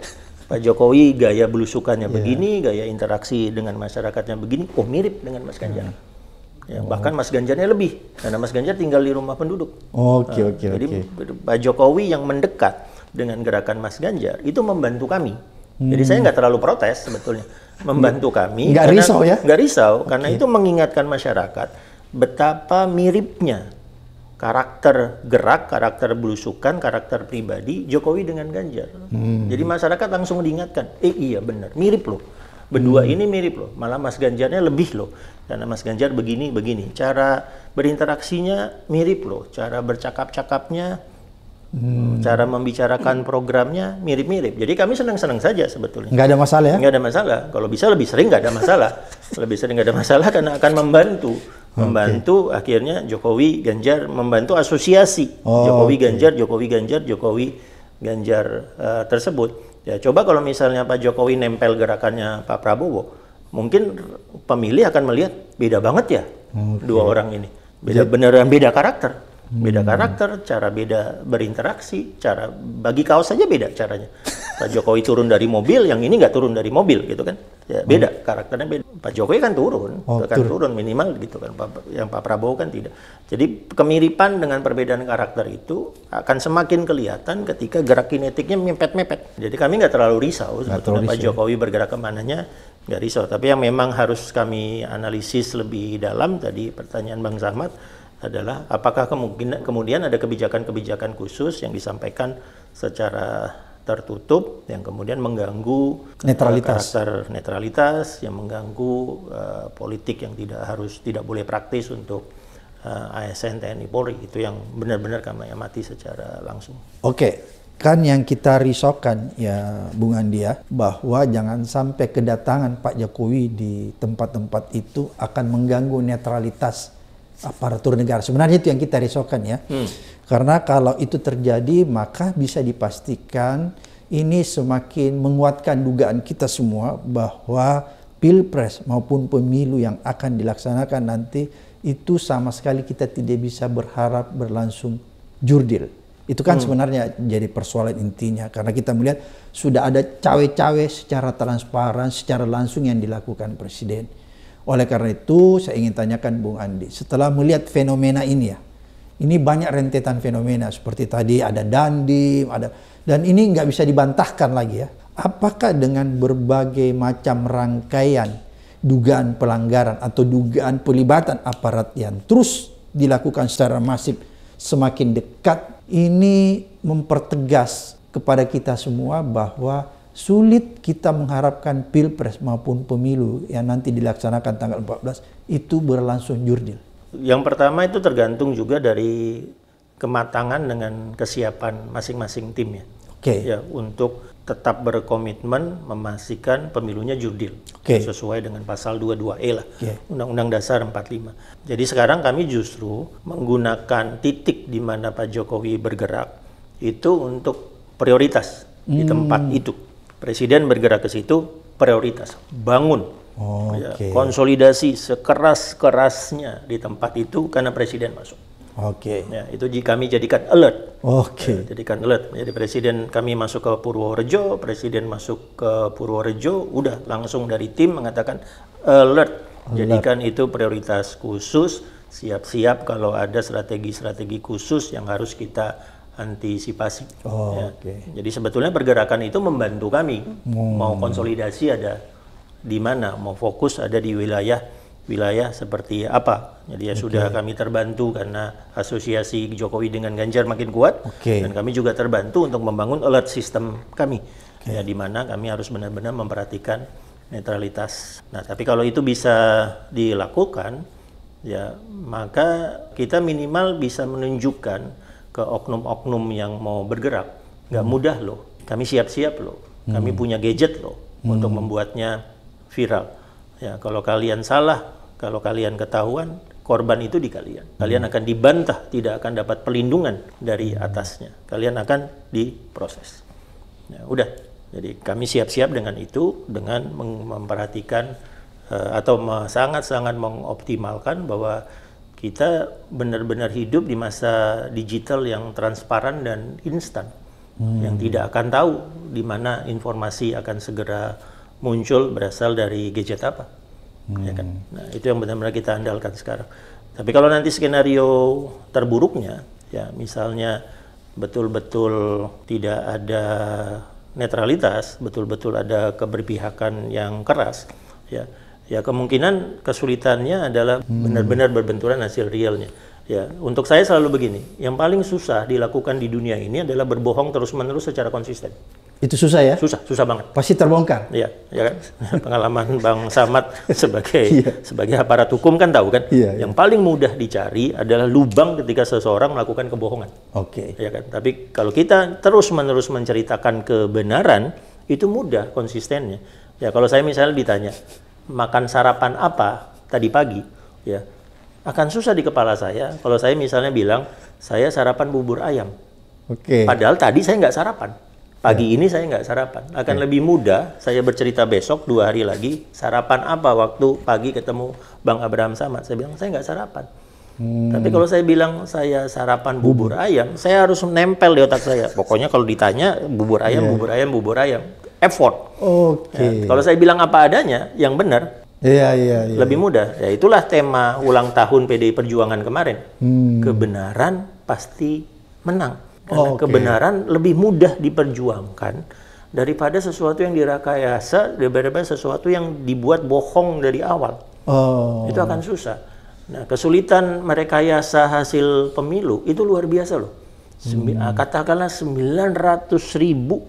Pak Jokowi gaya belusukannya yeah. begini, gaya interaksi dengan masyarakatnya begini, oh mirip dengan Mas Ganjar. Hmm. Ya, Bahkan Mas Ganjarnya lebih, karena Mas Ganjar tinggal di rumah penduduk. Oke, oke, nah, oke. Jadi Pak Jokowi yang mendekat dengan gerakan Mas Ganjar itu membantu kami. Hmm. Jadi saya nggak terlalu protes sebetulnya membantu iya. kami. Nggak karena, risau ya? Nggak risau, okay. karena itu mengingatkan masyarakat betapa miripnya karakter gerak, karakter belusukan, karakter pribadi Jokowi dengan Ganjar. Hmm. Jadi masyarakat langsung diingatkan, eh iya benar, mirip loh. Berdua hmm. ini mirip loh, malah Mas Ganjarnya lebih loh. Karena Mas Ganjar begini, begini. Cara berinteraksinya mirip loh, cara bercakap-cakapnya Hmm. Cara membicarakan programnya mirip-mirip. Jadi kami senang-senang saja sebetulnya. Nggak ada masalah ya? Nggak ada masalah. Kalau bisa lebih sering nggak ada masalah. lebih sering nggak ada masalah karena akan membantu. Membantu okay. akhirnya Jokowi Ganjar membantu asosiasi oh, Jokowi okay. Ganjar Jokowi Ganjar Jokowi Ganjar uh, tersebut. Ya coba kalau misalnya Pak Jokowi nempel gerakannya Pak Prabowo, mungkin pemilih akan melihat beda banget ya okay. dua orang ini. Beda beneran beda karakter beda hmm. karakter, cara beda berinteraksi, cara bagi kaos saja beda caranya. Pak Jokowi turun dari mobil, yang ini nggak turun dari mobil gitu kan? Ya, hmm. beda hmm. karakternya beda. Pak Jokowi kan turun, oh, kan turun. turun minimal gitu kan. yang Pak Prabowo kan tidak. Jadi kemiripan dengan perbedaan karakter itu akan semakin kelihatan ketika gerak kinetiknya mepet-mepet. Jadi kami nggak terlalu risau sebetulnya Pak Jokowi bergerak kemananya nggak risau. Tapi yang memang harus kami analisis lebih dalam tadi pertanyaan Bang Zahmat adalah apakah kemungkinan kemudian ada kebijakan-kebijakan khusus yang disampaikan secara tertutup yang kemudian mengganggu eh, netralitas karakter netralitas yang mengganggu uh, politik yang tidak harus tidak boleh praktis untuk uh, eh, ASN TNI Polri itu yang benar-benar kami amati secara langsung. Oke, kan yang kita risaukan ya Bung Andi ya bahwa jangan sampai kedatangan Pak Jokowi di tempat-tempat itu akan mengganggu netralitas aparatur negara. Sebenarnya itu yang kita risaukan ya. Hmm. Karena kalau itu terjadi maka bisa dipastikan ini semakin menguatkan dugaan kita semua bahwa pilpres maupun pemilu yang akan dilaksanakan nanti itu sama sekali kita tidak bisa berharap berlangsung jurdil. Itu kan hmm. sebenarnya jadi persoalan intinya karena kita melihat sudah ada cawe-cawe secara transparan, secara langsung yang dilakukan presiden oleh karena itu, saya ingin tanyakan Bung Andi, setelah melihat fenomena ini ya, ini banyak rentetan fenomena seperti tadi ada dandi, ada dan ini nggak bisa dibantahkan lagi ya. Apakah dengan berbagai macam rangkaian dugaan pelanggaran atau dugaan pelibatan aparat yang terus dilakukan secara masif semakin dekat ini mempertegas kepada kita semua bahwa sulit kita mengharapkan pilpres maupun pemilu yang nanti dilaksanakan tanggal 14 itu berlangsung jurdil. Yang pertama itu tergantung juga dari kematangan dengan kesiapan masing-masing tim ya. Oke. Okay. Ya untuk tetap berkomitmen memastikan pemilunya jurdil okay. sesuai dengan pasal 22E lah undang Undang-Undang Dasar 45. Jadi sekarang kami justru menggunakan titik di mana Pak Jokowi bergerak itu untuk prioritas hmm. di tempat itu Presiden bergerak ke situ, prioritas bangun, oh, ya, konsolidasi sekeras kerasnya di tempat itu karena Presiden masuk. Oke. Okay. Ya, itu kami jadikan alert. Oke. Okay. Ya, jadikan alert. Jadi presiden kami masuk ke Purworejo, presiden masuk ke Purworejo, udah langsung dari tim mengatakan alert. alert. Jadikan itu prioritas khusus. Siap-siap kalau ada strategi-strategi khusus yang harus kita antisipasi. Oh, ya. okay. Jadi sebetulnya pergerakan itu membantu kami hmm. mau konsolidasi ada di mana, mau fokus ada di wilayah wilayah seperti apa. Jadi ya okay. sudah kami terbantu karena asosiasi Jokowi dengan Ganjar makin kuat okay. dan kami juga terbantu untuk membangun alert sistem kami. Okay. Ya di mana kami harus benar-benar memperhatikan netralitas. Nah, tapi kalau itu bisa dilakukan ya maka kita minimal bisa menunjukkan ke oknum-oknum yang mau bergerak nggak hmm. mudah loh. Kami siap-siap loh. Kami hmm. punya gadget loh hmm. untuk membuatnya viral. Ya, kalau kalian salah, kalau kalian ketahuan, korban itu di kalian. Hmm. Kalian akan dibantah, tidak akan dapat pelindungan dari hmm. atasnya. Kalian akan diproses. Ya, udah. Jadi kami siap-siap dengan itu, dengan memperhatikan eh, atau sangat-sangat mengoptimalkan bahwa kita benar-benar hidup di masa digital yang transparan dan instan, hmm. yang tidak akan tahu di mana informasi akan segera muncul berasal dari gadget apa, hmm. ya kan? Hmm. Nah, itu yang benar-benar kita andalkan sekarang. Tapi kalau nanti skenario terburuknya, ya misalnya betul-betul tidak ada netralitas, betul-betul ada keberpihakan yang keras, ya ya kemungkinan kesulitannya adalah hmm. benar-benar berbenturan hasil realnya. Ya, untuk saya selalu begini, yang paling susah dilakukan di dunia ini adalah berbohong terus-menerus secara konsisten. Itu susah ya? Susah, susah banget. Pasti terbongkar. Iya, ya kan? Pengalaman Bang Samad sebagai yeah. sebagai aparat hukum kan tahu kan, iya, yang yang paling mudah dicari adalah lubang ketika seseorang melakukan kebohongan. Oke. Okay. Ya kan? Tapi kalau kita terus-menerus menceritakan kebenaran, itu mudah konsistennya. Ya, kalau saya misalnya ditanya, makan sarapan apa tadi pagi, ya akan susah di kepala saya kalau saya misalnya bilang saya sarapan bubur ayam. Oke. Okay. Padahal tadi saya nggak sarapan. Pagi ya. ini saya nggak sarapan. Akan okay. Ya. lebih mudah saya bercerita besok dua hari lagi sarapan apa waktu pagi ketemu Bang Abraham sama. Saya bilang saya nggak sarapan. Hmm. Tapi kalau saya bilang saya sarapan bubur ayam, saya harus nempel di otak saya. Pokoknya kalau ditanya bubur ayam, yeah. bubur ayam, bubur ayam effort. Oke. Okay. Ya, kalau saya bilang apa adanya, yang benar. Iya, iya, iya. Lebih mudah. Ya itulah tema ulang tahun PDI Perjuangan kemarin. Hmm. Kebenaran pasti menang. Karena okay. kebenaran lebih mudah diperjuangkan daripada sesuatu yang dirakayasa, daripada sesuatu yang dibuat bohong dari awal. Oh. Itu akan susah. Nah, kesulitan merekayasa hasil pemilu itu luar biasa loh. Sembi hmm. Katakanlah 900 ribu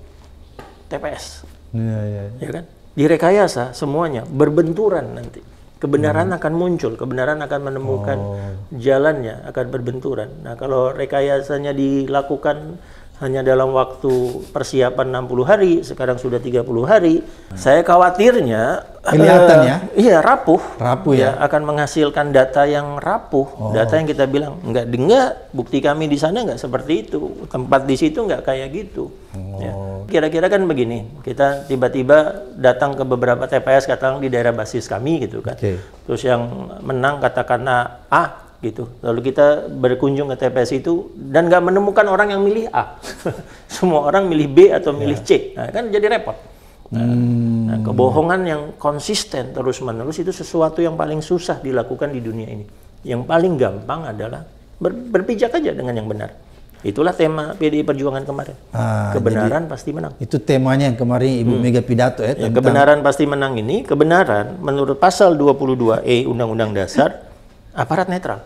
TPS. Iya, iya, iya. Ya kan? Direkayasa semuanya berbenturan nanti. Kebenaran hmm. akan muncul, kebenaran akan menemukan oh. jalannya, akan berbenturan. Nah, kalau rekayasanya dilakukan hanya dalam waktu persiapan 60 hari, sekarang sudah 30 hari. Hmm. Saya khawatirnya kelihatan uh, ya. Iya, rapuh. Rapuh ya. ya. Akan menghasilkan data yang rapuh, oh. data yang kita bilang enggak dengar, bukti kami di sana enggak seperti itu. Tempat di situ enggak kayak gitu. Oh. Ya. Kira-kira kan begini, kita tiba-tiba datang ke beberapa TPS katakan di daerah basis kami gitu kan. Okay. Terus yang menang katakanlah A, gitu. Lalu kita berkunjung ke TPS itu dan nggak menemukan orang yang milih A. Semua orang milih B atau milih yeah. C. Nah, kan jadi repot. Nah, hmm. nah, kebohongan yang konsisten terus-menerus itu sesuatu yang paling susah dilakukan di dunia ini. Yang paling gampang adalah ber, berpijak aja dengan yang benar. Itulah tema PDI Perjuangan kemarin. Ah, kebenaran pasti menang. Itu temanya yang kemarin Ibu hmm. Mega pidato ya, ya tentang... ya. Kebenaran pasti menang ini, kebenaran menurut pasal 22E Undang-Undang Dasar aparat netral.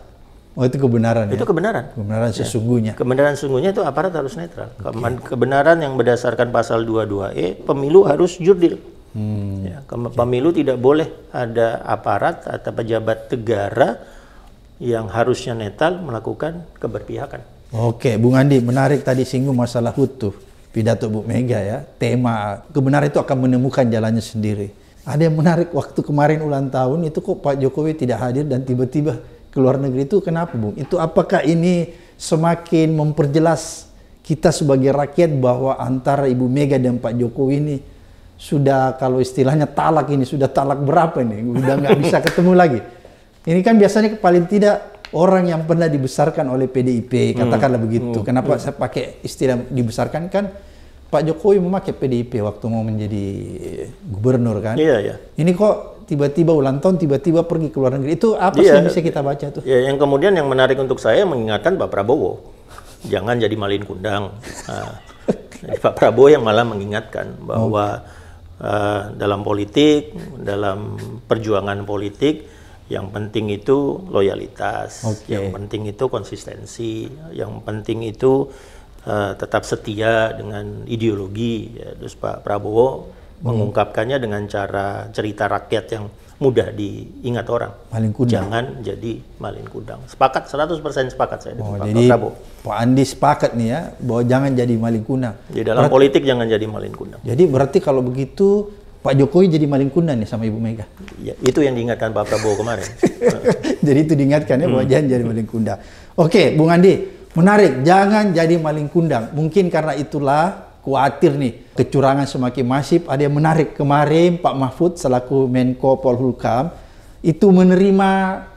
Oh itu kebenaran itu ya? kebenaran. Kebenaran ya. sesungguhnya. Ya. Kebenaran sesungguhnya itu aparat harus netral. Okay. Kebenaran yang berdasarkan pasal 22E, pemilu harus jurdil. Hmm. Ya, pemilu okay. tidak boleh ada aparat atau pejabat negara yang harusnya netral melakukan keberpihakan. Oke, okay. Bung Andi menarik tadi singgung masalah hutu pidato Bu Mega ya. Tema kebenaran itu akan menemukan jalannya sendiri. Ada yang menarik waktu kemarin ulang tahun itu kok Pak Jokowi tidak hadir dan tiba-tiba ke luar negeri itu kenapa, Bung? Itu apakah ini semakin memperjelas kita sebagai rakyat bahwa antara Ibu Mega dan Pak Jokowi ini sudah kalau istilahnya talak ini sudah talak berapa nih? Udah nggak bisa ketemu lagi. Ini kan biasanya paling tidak orang yang pernah dibesarkan oleh PDIP, hmm. katakanlah begitu. Hmm. Kenapa saya pakai istilah dibesarkan kan Pak Jokowi memakai PDIP waktu mau menjadi gubernur kan? Iya, iya. Ini kok tiba-tiba ulang tahun, tiba-tiba pergi ke luar negeri. Itu apa iya, sih yang bisa kita baca tuh? Iya, yang kemudian yang menarik untuk saya mengingatkan Pak Prabowo. Jangan jadi malin kundang. Nah, Pak Prabowo yang malah mengingatkan bahwa okay. uh, ah, dalam politik, dalam perjuangan politik, yang penting itu loyalitas, okay. yang penting itu konsistensi, yang penting itu uh, tetap setia dengan ideologi. Ya. Terus Pak Prabowo hmm. mengungkapkannya dengan cara cerita rakyat yang mudah diingat orang. Maling kudang. Jangan jadi maling kudang. Sepakat, 100% sepakat saya dengan oh, Pak jadi Prabowo. Pak Andi sepakat nih ya, bahwa jangan jadi maling kundang. Di dalam berarti, politik jangan jadi maling kundang. Jadi berarti kalau begitu Pak Jokowi jadi maling kundang nih sama Ibu Mega? Ya, itu yang diingatkan Pak Prabowo kemarin. jadi itu diingatkan ya, bahwa hmm. jangan jadi maling kundang. Oke, Bung Andi, Menarik, jangan jadi maling kundang. Mungkin karena itulah kuatir nih kecurangan semakin masif. Ada yang menarik kemarin Pak Mahfud selaku Menko Polhukam itu menerima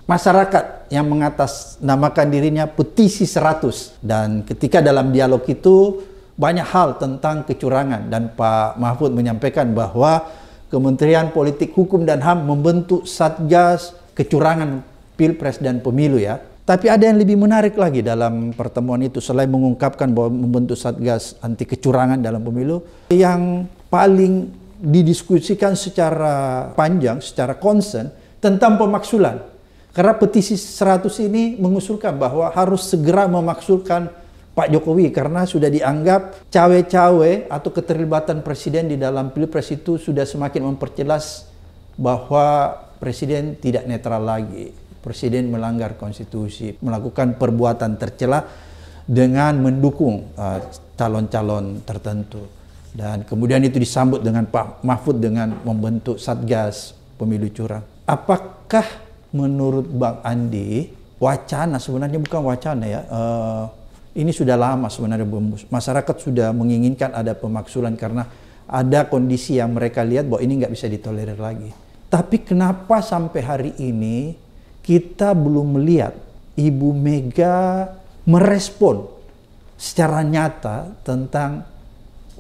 masyarakat yang mengatasnamakan dirinya petisi 100 dan ketika dalam dialog itu banyak hal tentang kecurangan dan Pak Mahfud menyampaikan bahwa Kementerian Politik Hukum dan HAM membentuk Satgas Kecurangan Pilpres dan Pemilu ya tapi ada yang lebih menarik lagi dalam pertemuan itu selain mengungkapkan bahwa membentuk satgas anti kecurangan dalam pemilu yang paling didiskusikan secara panjang, secara konsen tentang pemaksulan. Karena petisi 100 ini mengusulkan bahwa harus segera memaksulkan Pak Jokowi karena sudah dianggap cawe-cawe atau keterlibatan presiden di dalam pilpres itu sudah semakin memperjelas bahwa presiden tidak netral lagi presiden melanggar konstitusi, melakukan perbuatan tercela dengan mendukung uh, calon-calon uh, tertentu. Dan kemudian itu disambut dengan Pak Mahfud dengan membentuk Satgas Pemilu Curang. Apakah menurut Bang Andi wacana sebenarnya bukan wacana ya, uh, ini sudah lama sebenarnya masyarakat sudah menginginkan ada pemaksulan karena ada kondisi yang mereka lihat bahwa ini nggak bisa ditolerir lagi. Tapi kenapa sampai hari ini kita belum melihat Ibu Mega merespon secara nyata tentang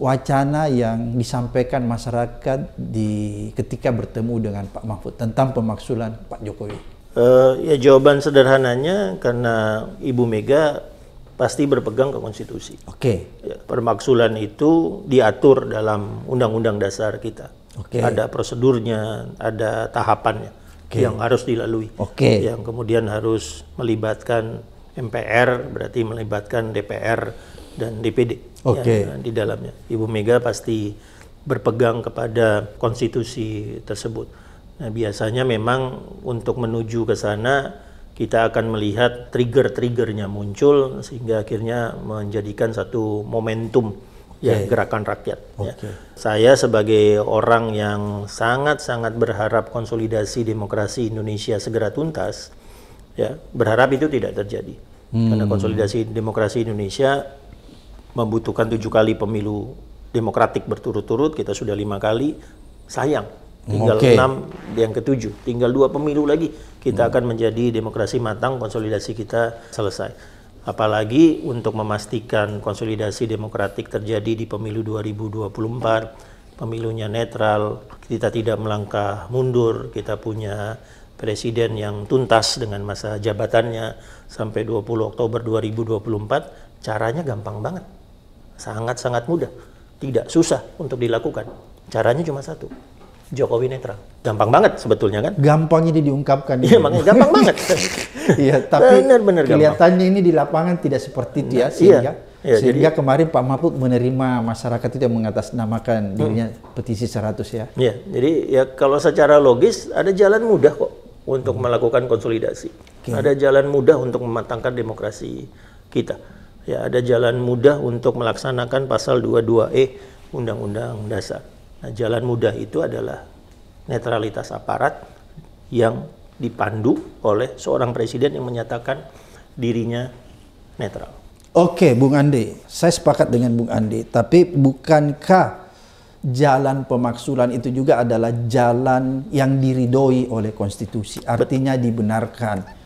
wacana yang disampaikan masyarakat di ketika bertemu dengan Pak Mahfud tentang pemaksulan Pak Jokowi? Uh, ya jawaban sederhananya karena Ibu Mega pasti berpegang ke konstitusi. Oke. Okay. Ya, permaksulan itu diatur dalam undang-undang dasar kita. Oke. Okay. Ada prosedurnya, ada tahapannya okay. yang harus dilalui. Okay. Yang kemudian harus melibatkan MPR, berarti melibatkan DPR dan DPD okay. ya, di dalamnya. Ibu Mega pasti berpegang kepada konstitusi tersebut. Nah, biasanya memang untuk menuju ke sana kita akan melihat trigger-triggernya muncul sehingga akhirnya menjadikan satu momentum ya, ya. gerakan rakyat. Okay. Ya. Saya sebagai orang yang sangat-sangat berharap konsolidasi demokrasi Indonesia segera tuntas, ya berharap itu tidak terjadi. Hmm. Karena konsolidasi demokrasi Indonesia membutuhkan tujuh kali pemilu demokratik berturut-turut, kita sudah lima kali, sayang. Tinggal okay. enam, yang ketujuh. Tinggal dua pemilu lagi, kita hmm. akan menjadi demokrasi matang, konsolidasi kita selesai. Apalagi untuk memastikan konsolidasi demokratik terjadi di pemilu 2024, pemilunya netral, kita tidak melangkah mundur, kita punya presiden yang tuntas dengan masa jabatannya sampai 20 Oktober 2024, caranya gampang banget. Sangat-sangat mudah. Tidak susah untuk dilakukan. Caranya cuma satu, Jokowi netral. Gampang banget sebetulnya kan? Gampang ini diungkapkan. Iya, makanya gampang banget. Iya, tapi bener, bener kelihatannya gampang. ini di lapangan tidak seperti dia, ya, iya. sehingga iya. Ya, sehingga jadi, kemarin Pak Mahfud menerima masyarakat itu yang mengatasnamakan hmm. dirinya petisi 100 ya. Iya, jadi ya kalau secara logis ada jalan mudah kok untuk hmm. melakukan konsolidasi. Okay. Ada jalan mudah untuk mematangkan demokrasi kita. Ya, ada jalan mudah untuk melaksanakan pasal 22E Undang-Undang Dasar. Nah, jalan mudah itu adalah netralitas aparat yang dipandu oleh seorang presiden yang menyatakan dirinya netral. Oke, Bung Andi, saya sepakat dengan Bung Andi, tapi bukankah jalan pemaksulan itu juga adalah jalan yang diridoi oleh konstitusi, artinya dibenarkan.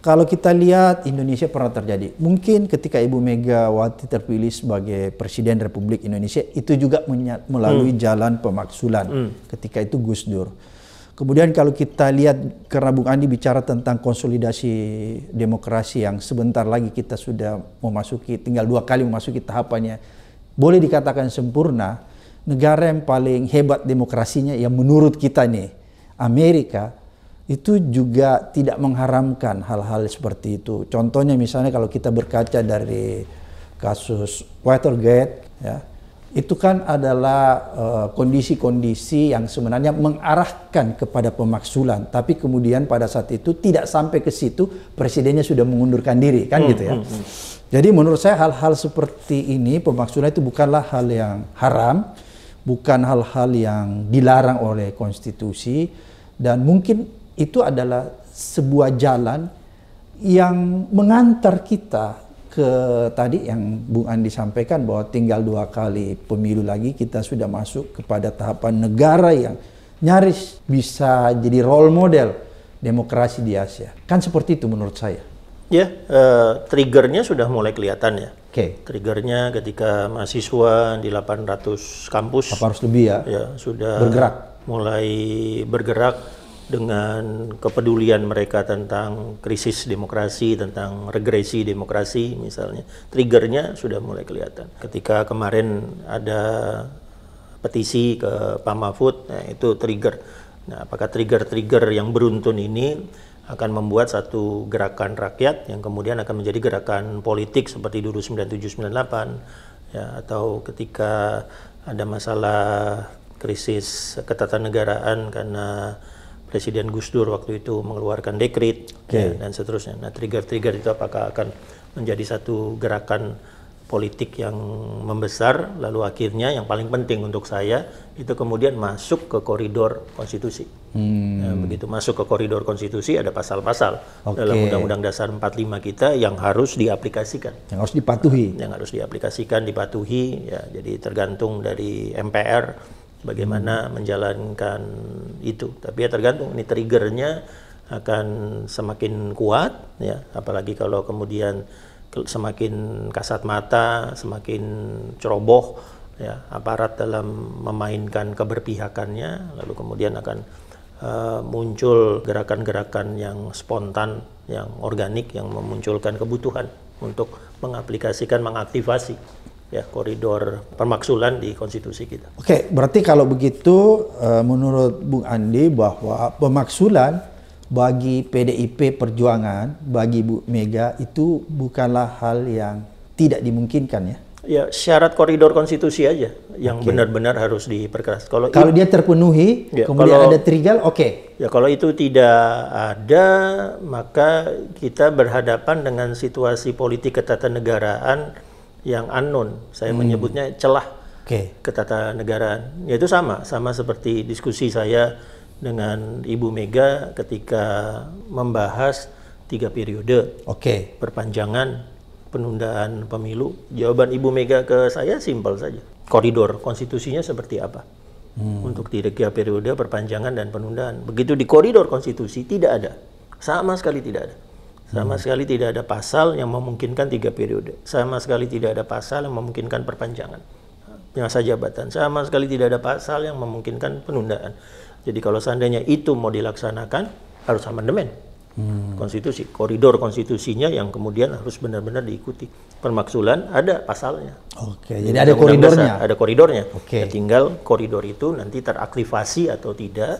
Kalau kita lihat Indonesia pernah terjadi. Mungkin ketika Ibu Megawati terpilih sebagai Presiden Republik Indonesia itu juga melalui hmm. jalan pemaksulan. Hmm. Ketika itu Gus Dur. Kemudian kalau kita lihat karena Bung Andi bicara tentang konsolidasi demokrasi yang sebentar lagi kita sudah memasuki tinggal dua kali memasuki tahapannya. Boleh dikatakan sempurna negara yang paling hebat demokrasinya yang menurut kita nih Amerika itu juga tidak mengharamkan hal-hal seperti itu. Contohnya misalnya kalau kita berkaca dari kasus Watergate, ya, itu kan adalah eh, kondisi-kondisi uh, yang sebenarnya mengarahkan kepada pemaksulan, tapi kemudian pada saat itu tidak sampai ke situ presidennya sudah mengundurkan diri, kan hmm, gitu ya. Hmm, hmm. Jadi menurut saya hal-hal seperti ini pemaksulan itu bukanlah hal yang haram, bukan hal-hal yang dilarang oleh konstitusi dan mungkin itu adalah sebuah jalan yang mengantar kita ke tadi yang Bung Andi sampaikan bahwa tinggal dua kali pemilu lagi kita sudah masuk kepada tahapan negara yang nyaris bisa jadi role model demokrasi di Asia. Kan seperti itu menurut saya. Ya, uh, triggernya sudah mulai kelihatan ya. Oke. Okay. Triggernya ketika mahasiswa di 800 kampus. Apa harus lebih ya. Ya, sudah bergerak. Mulai bergerak dengan kepedulian mereka tentang krisis demokrasi, tentang regresi demokrasi misalnya. Triggernya sudah mulai kelihatan. Ketika kemarin ada petisi ke Pak Mahfud, nah itu trigger. Nah, apakah trigger-trigger yang beruntun ini akan membuat satu gerakan rakyat yang kemudian akan menjadi gerakan politik seperti dulu 9798 ya atau ketika ada masalah krisis ketatanegaraan karena Presiden Gus Dur waktu itu mengeluarkan dekrit okay. ya, dan seterusnya. Nah, trigger-trigger itu apakah akan menjadi satu gerakan politik yang membesar lalu akhirnya yang paling penting untuk saya itu kemudian masuk ke koridor konstitusi. Hmm. Nah, begitu masuk ke koridor konstitusi ada pasal-pasal okay. dalam Undang-Undang Dasar 45 kita yang harus diaplikasikan. Yang harus dipatuhi. Yang harus diaplikasikan, dipatuhi ya. Jadi tergantung dari MPR bagaimana menjalankan itu. Tapi ya tergantung ini triggernya akan semakin kuat ya, apalagi kalau kemudian semakin kasat mata, semakin ceroboh ya aparat dalam memainkan keberpihakannya lalu kemudian akan uh, muncul gerakan-gerakan yang spontan, yang organik yang memunculkan kebutuhan untuk mengaplikasikan, mengaktifasi ya koridor permaksulan di konstitusi kita. Oke, berarti kalau begitu eh, menurut Bung Andi bahwa pemaksulan bagi PDIP Perjuangan, bagi Bu Mega itu bukanlah hal yang tidak dimungkinkan ya. Ya, syarat koridor konstitusi aja yang benar-benar harus diperkeras. Kalau kalau dia terpenuhi, ya, kemudian kalau, ada trigal, oke. Okay. Ya, kalau itu tidak ada, maka kita berhadapan dengan situasi politik ketatanegaraan yang unknown. Saya hmm. menyebutnya celah okay. ketatanegaraan. Ya, itu sama, sama seperti diskusi saya dengan Ibu Mega ketika membahas tiga periode, okay. perpanjangan, penundaan pemilu. Jawaban Ibu Mega ke saya simpel saja. Koridor konstitusinya seperti apa? Hmm. Untuk tiga periode, perpanjangan dan penundaan. Begitu di koridor konstitusi tidak ada. Sama sekali tidak ada. Sama hmm. sekali tidak ada pasal yang memungkinkan tiga periode. Sama sekali tidak ada pasal yang memungkinkan perpanjangan masa jabatan. Sama sekali tidak ada pasal yang memungkinkan penundaan. Jadi kalau seandainya itu mau dilaksanakan harus amandemen hmm. konstitusi, koridor konstitusinya yang kemudian harus benar-benar diikuti. Permaksulan ada pasalnya. Oke, jadi, ada koridornya. ada koridornya. Oke. Ya, tinggal koridor itu nanti teraktivasi atau tidak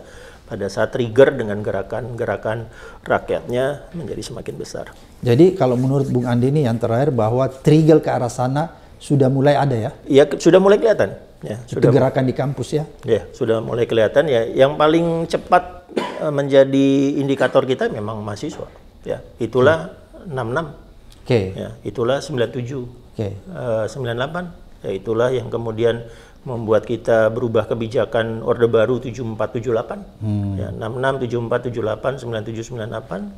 pada saat trigger dengan gerakan-gerakan rakyatnya menjadi semakin besar. Jadi kalau menurut Bung Andi ini yang terakhir bahwa trigger ke arah sana sudah mulai ada ya? Iya, sudah mulai kelihatan. Ya, Itu sudah gerakan di kampus ya? Ya, sudah mulai kelihatan ya. Yang paling cepat eh, menjadi indikator kita memang mahasiswa. Ya, itulah hmm. 66. Oke. Okay. Ya, itulah 97. Oke. Okay. Uh, 98. Ya, itulah yang kemudian membuat kita berubah kebijakan Orde Baru 7478, hmm. ya, 66, 74,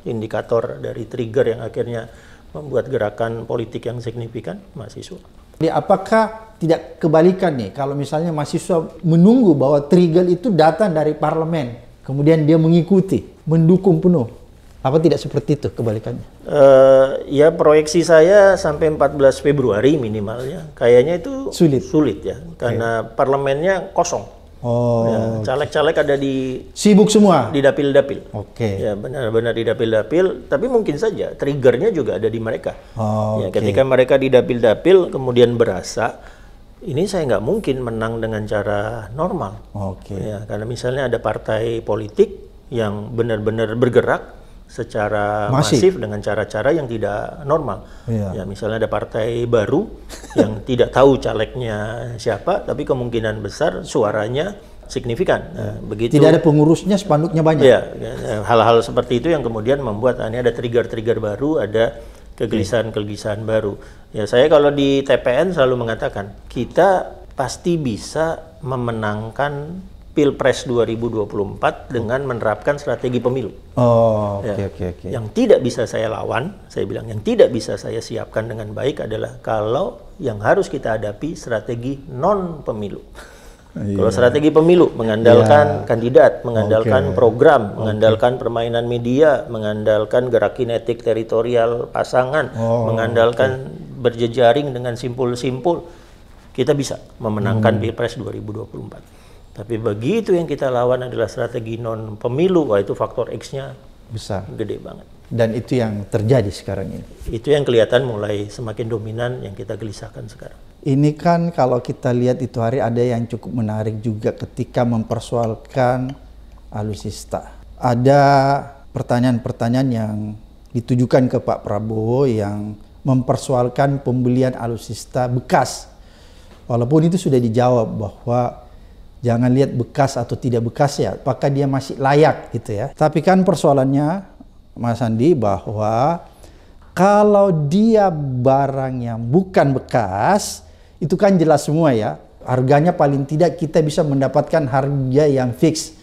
78, 97, 98, indikator dari trigger yang akhirnya membuat gerakan politik yang signifikan mahasiswa. Jadi apakah tidak kebalikan nih kalau misalnya mahasiswa menunggu bahwa trigger itu datang dari parlemen, kemudian dia mengikuti, mendukung penuh? Apa tidak seperti itu kebalikannya? Uh, ya proyeksi saya sampai 14 Februari minimalnya. Kayaknya itu sulit. Sulit ya, karena parlemennya kosong. Oh. Ya, caleg-caleg ada di sibuk semua di dapil-dapil. Oke. Okay. Ya benar-benar di dapil-dapil, tapi mungkin saja triggernya juga ada di mereka. Oh, ya, ketika mereka di dapil-dapil kemudian berasa ini saya nggak mungkin menang dengan cara normal. Oke. Okay. Ya, karena misalnya ada partai politik yang benar-benar bergerak secara masif, masif dengan cara-cara yang tidak normal. Iya. Ya misalnya ada partai baru yang tidak tahu calegnya siapa, tapi kemungkinan besar suaranya signifikan. Nah, iya. begitu. Tidak ada pengurusnya, spanduknya banyak. Iya, ya, ya, hal-hal seperti itu yang kemudian membuat ini ada trigger-trigger baru, ada kegelisahan-kegelisahan baru. Ya saya kalau di TPN selalu mengatakan kita pasti bisa memenangkan Pilpres 2024 dengan menerapkan strategi pemilu. Oh, oke okay, ya. oke okay, Okay. Yang tidak bisa saya lawan, saya bilang yang tidak bisa saya siapkan dengan baik adalah kalau yang harus kita hadapi strategi non pemilu. Yeah. Kalau strategi pemilu mengandalkan yeah. kandidat, mengandalkan okay. program, mengandalkan okay. permainan media, mengandalkan gerak kinetik teritorial pasangan, oh, mengandalkan okay. berjejaring dengan simpul-simpul, kita bisa memenangkan hmm. Pilpres 2024. Tapi begitu yang kita lawan adalah strategi non pemilu, wah itu faktor X-nya besar, gede banget. Dan itu yang terjadi sekarang ini. Itu yang kelihatan mulai semakin dominan yang kita gelisahkan sekarang. Ini kan kalau kita lihat itu hari ada yang cukup menarik juga ketika mempersoalkan alusista. Ada pertanyaan-pertanyaan yang ditujukan ke Pak Prabowo yang mempersoalkan pembelian alusista bekas. Walaupun itu sudah dijawab bahwa Jangan lihat bekas atau tidak bekas ya, apakah dia masih layak gitu ya. Tapi kan persoalannya Mas Andi bahwa kalau dia barang yang bukan bekas, itu kan jelas semua ya. Harganya paling tidak kita bisa mendapatkan harga yang fix.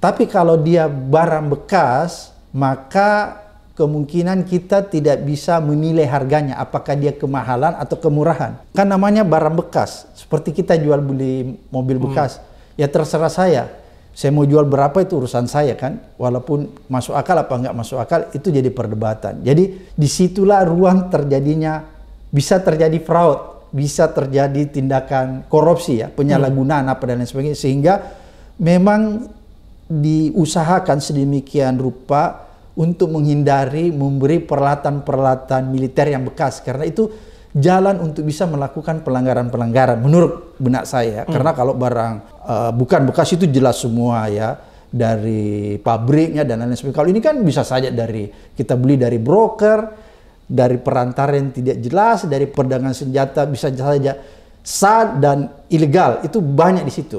Tapi kalau dia barang bekas, maka kemungkinan kita tidak bisa menilai harganya apakah dia kemahalan atau kemurahan kan namanya barang bekas seperti kita jual beli mobil hmm. bekas hmm. ya terserah saya saya mau jual berapa itu urusan saya kan walaupun masuk akal apa enggak masuk akal itu jadi perdebatan jadi disitulah ruang terjadinya bisa terjadi fraud bisa terjadi tindakan korupsi ya penyalahgunaan hmm. apa dan lain sebagainya sehingga memang diusahakan sedemikian rupa untuk menghindari memberi peralatan-peralatan militer yang bekas karena itu jalan untuk bisa melakukan pelanggaran-pelanggaran menurut benak saya hmm. karena kalau barang uh, bukan bekas itu jelas semua ya dari pabriknya dan lain-lain sebagainya. Kalau ini kan bisa saja dari kita beli dari broker, dari perantara yang tidak jelas, dari perdagangan senjata bisa saja sah dan ilegal itu banyak di situ.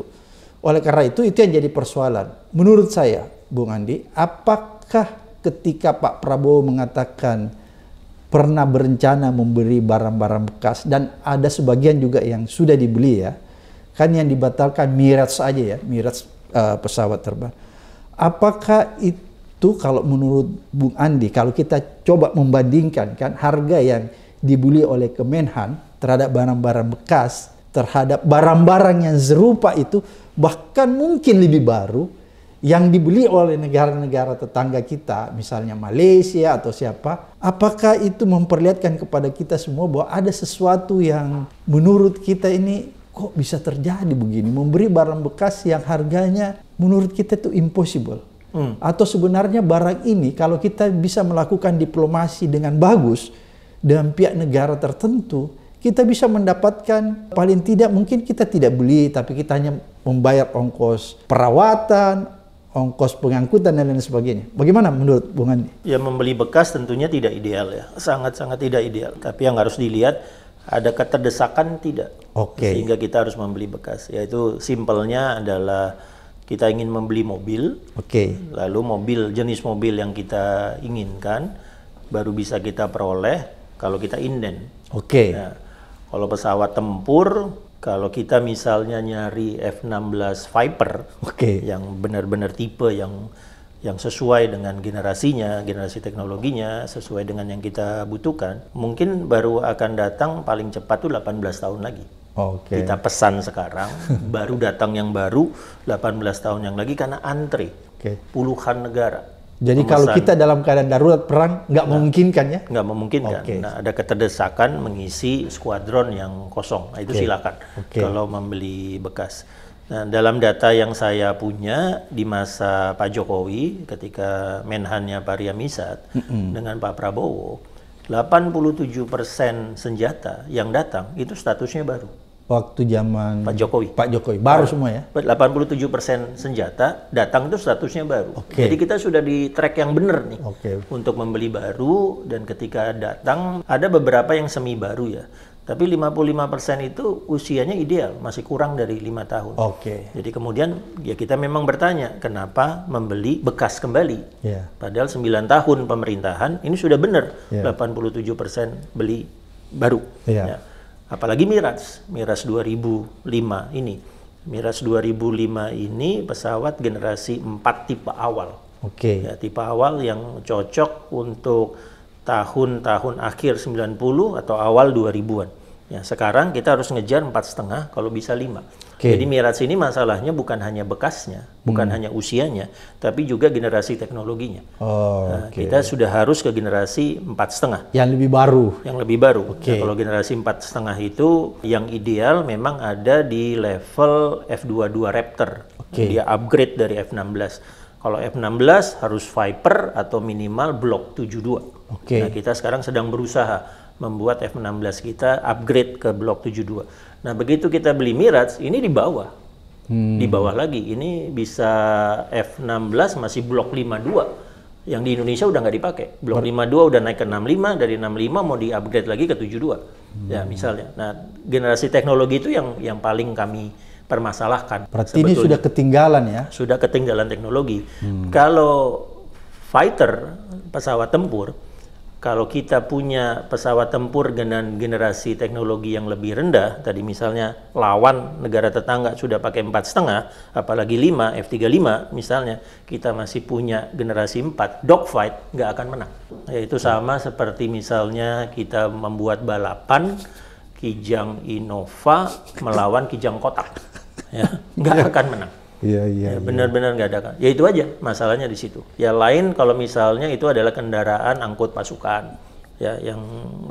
Oleh karena itu itu yang jadi persoalan. Menurut saya, Bung Andi, apakah ketika Pak Prabowo mengatakan pernah berencana memberi barang-barang bekas dan ada sebagian juga yang sudah dibeli ya. Kan yang dibatalkan mirat saja ya, mirat uh, eh, pesawat terbang. Apakah itu kalau menurut Bung Andi kalau kita coba membandingkan kan harga yang dibeli oleh Kemenhan terhadap barang-barang bekas, terhadap barang-barang yang serupa itu bahkan mungkin lebih baru yang dibeli oleh negara-negara tetangga kita, misalnya Malaysia atau siapa, apakah itu memperlihatkan kepada kita semua bahwa ada sesuatu yang menurut kita ini kok bisa terjadi begini, memberi barang bekas yang harganya menurut kita itu impossible. Hmm. Atau sebenarnya barang ini kalau kita bisa melakukan diplomasi dengan bagus dengan pihak negara tertentu, kita bisa mendapatkan paling tidak mungkin kita tidak beli tapi kita hanya membayar ongkos perawatan, ongkos pengangkutan dan lain sebagainya. Bagaimana menurut Bung Andi? Ya membeli bekas tentunya tidak ideal ya, sangat-sangat tidak ideal. Tapi yang harus dilihat ada keterdesakan tidak, okay. sehingga kita harus membeli bekas. Yaitu simpelnya adalah kita ingin membeli mobil, okay. lalu mobil jenis mobil yang kita inginkan baru bisa kita peroleh kalau kita inden. Oke. Okay. Nah, kalau pesawat tempur kalau kita misalnya nyari F16 Viper, okay. yang benar-benar tipe yang yang sesuai dengan generasinya, generasi teknologinya, sesuai dengan yang kita butuhkan, mungkin baru akan datang paling cepat tuh 18 tahun lagi. Okay. Kita pesan sekarang, baru datang yang baru 18 tahun yang lagi karena antri okay. puluhan negara jadi pemesan. kalau kita dalam keadaan darurat perang nggak nah, memungkinkan ya? Nggak memungkinkan. Okay. Nah, ada keterdesakan mengisi skuadron yang kosong. Nah, itu okay. silakan okay. kalau membeli bekas. Nah, dalam data yang saya punya di masa Pak Jokowi ketika Menhannya Pak Ria Misat mm -hmm. dengan Pak Prabowo, 87% persen senjata yang datang itu statusnya baru waktu zaman Pak Jokowi. Pak Jokowi baru nah, semua ya. 87% senjata datang itu statusnya baru. Okay. Jadi kita sudah di track yang benar nih. Okay. Untuk membeli baru dan ketika datang ada beberapa yang semi baru ya. Tapi 55% itu usianya ideal, masih kurang dari lima tahun. Oke. Okay. Jadi kemudian ya kita memang bertanya, kenapa membeli bekas kembali? Yeah. Padahal 9 tahun pemerintahan, ini sudah benar yeah. Ya. 87% beli baru. Yeah. Ya. ya. Apalagi Miras, Miras 2005 ini. Miras 2005 ini pesawat generasi 4 tipe awal. Oke. Okay. Ya, tipe awal yang cocok untuk tahun-tahun akhir 90 atau awal 2000-an. Ya, sekarang kita harus ngejar empat setengah, kalau bisa 5. Okay. Jadi miras ini masalahnya bukan hanya bekasnya, bukan hmm. hanya usianya, tapi juga generasi teknologinya. Oh, nah, Kita sudah harus ke generasi empat setengah. Yang lebih baru. Yang lebih baru. Okay. Nah, kalau generasi empat setengah itu yang ideal memang ada di level F22 Raptor. Okay. Dia upgrade dari F16. Kalau F16 harus Viper atau minimal Block 72. Okay. Nah kita sekarang sedang berusaha membuat F16 kita upgrade ke Block 72 Nah, begitu kita beli Mirage, ini di bawah. Hmm. Di bawah lagi. Ini bisa F16 masih blok 52. Yang di Indonesia udah nggak dipakai. Blok 52 udah naik ke 65, dari 65 mau di-upgrade lagi ke 72. Ya, hmm. Ya, misalnya. Nah, generasi teknologi itu yang yang paling kami permasalahkan. Berarti sebetulnya. ini sudah ketinggalan ya? Sudah ketinggalan teknologi. Hmm. Kalau fighter, pesawat tempur, kalau kita punya pesawat tempur dengan generasi teknologi yang lebih rendah, tadi misalnya lawan negara tetangga sudah pakai empat setengah, apalagi 5 F-35 misalnya, kita masih punya generasi 4, dogfight nggak akan menang. Itu sama seperti misalnya kita membuat balapan Kijang Innova melawan Kijang Kotak, ya, nggak akan menang. Iya iya. Ya, iya. benar-benar nggak ada kan. Ya itu aja masalahnya di situ. Ya lain kalau misalnya itu adalah kendaraan angkut pasukan ya yang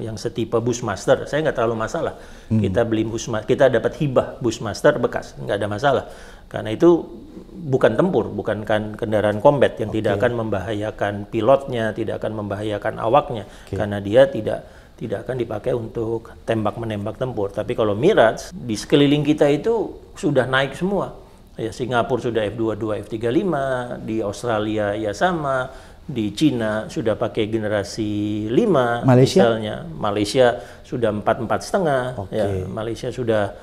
yang setipe master. saya nggak terlalu masalah hmm. kita beli bus kita dapat hibah bus master bekas nggak ada masalah karena itu bukan tempur bukan kan kendaraan combat yang okay. tidak akan membahayakan pilotnya tidak akan membahayakan awaknya okay. karena dia tidak tidak akan dipakai untuk tembak menembak tempur tapi kalau mirage di sekeliling kita itu sudah naik semua Ya, Singapura sudah F22, F35, di Australia ya sama, di Cina sudah pakai generasi 5 Malaysia? misalnya. Malaysia sudah 4, setengah, okay. ya, Malaysia sudah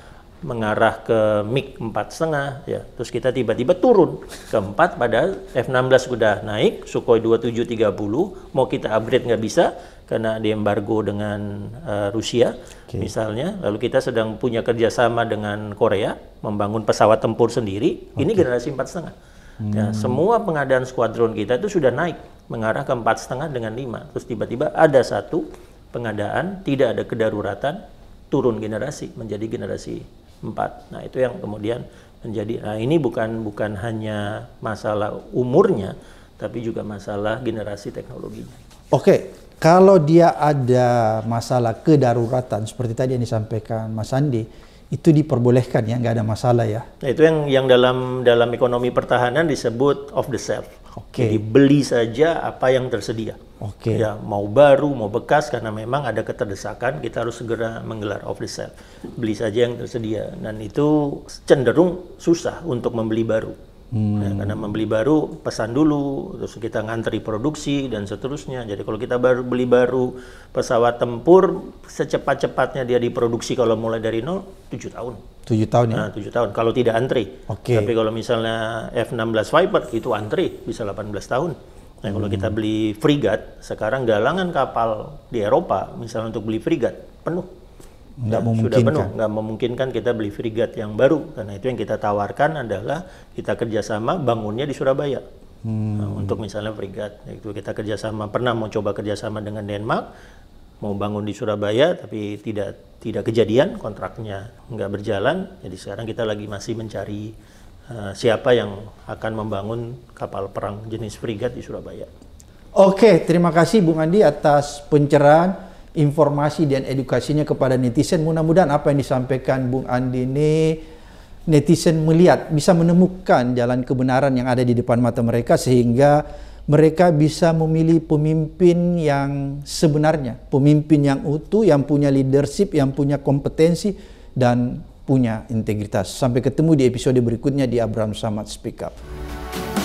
mengarah ke MiG setengah ya. Terus kita tiba-tiba turun ke empat pada F-16 sudah naik, Sukhoi 2730 mau kita upgrade nggak bisa karena di embargo dengan uh, Rusia okay. misalnya. Lalu kita sedang punya kerjasama dengan Korea membangun pesawat tempur sendiri. Okay. Ini generasi 4,5. Ya, hmm. Ya, semua pengadaan skuadron kita itu sudah naik mengarah ke empat setengah dengan lima. Terus tiba-tiba ada satu pengadaan tidak ada kedaruratan turun generasi menjadi generasi 4. Nah, itu yang kemudian menjadi nah ini bukan bukan hanya masalah umurnya tapi juga masalah generasi teknologinya. Oke, kalau dia ada masalah kedaruratan seperti tadi yang disampaikan Mas Andi, itu diperbolehkan ya, nggak ada masalah ya. Nah, itu yang yang dalam dalam ekonomi pertahanan disebut off the shelf. Okay. Jadi beli saja apa yang tersedia. Oke. Okay. Ya, mau baru, mau bekas karena memang ada keterdesakan, kita harus segera menggelar off the shelf. Beli saja yang tersedia dan itu cenderung susah untuk membeli baru. Hmm. Ya, karena membeli baru pesan dulu, terus kita ngantri produksi dan seterusnya. Jadi kalau kita baru beli baru pesawat tempur, secepat-cepatnya dia diproduksi kalau mulai dari nol 7 tahun. tujuh tahun ya? Nah, tahun kalau tidak antri. Okay. Tapi kalau misalnya F16 Viper itu antri bisa 18 tahun. Nah, kalau kita hmm. beli frigat, sekarang galangan kapal di Eropa misalnya untuk beli frigat penuh nggak ya, memungkinkan. sudah penuh nggak memungkinkan kita beli frigat yang baru karena itu yang kita tawarkan adalah kita kerjasama bangunnya di Surabaya hmm. nah, untuk misalnya frigat itu kita kerjasama pernah mau coba kerjasama dengan Denmark mau bangun di Surabaya tapi tidak tidak kejadian kontraknya nggak berjalan jadi sekarang kita lagi masih mencari uh, siapa yang akan membangun kapal perang jenis frigat di Surabaya. Oke, terima kasih Bung Andi atas pencerahan informasi dan edukasinya kepada netizen. Mudah-mudahan apa yang disampaikan Bung Andi ini netizen melihat bisa menemukan jalan kebenaran yang ada di depan mata mereka sehingga mereka bisa memilih pemimpin yang sebenarnya, pemimpin yang utuh, yang punya leadership, yang punya kompetensi dan punya integritas. Sampai ketemu di episode berikutnya di Abraham Samad Speak Up.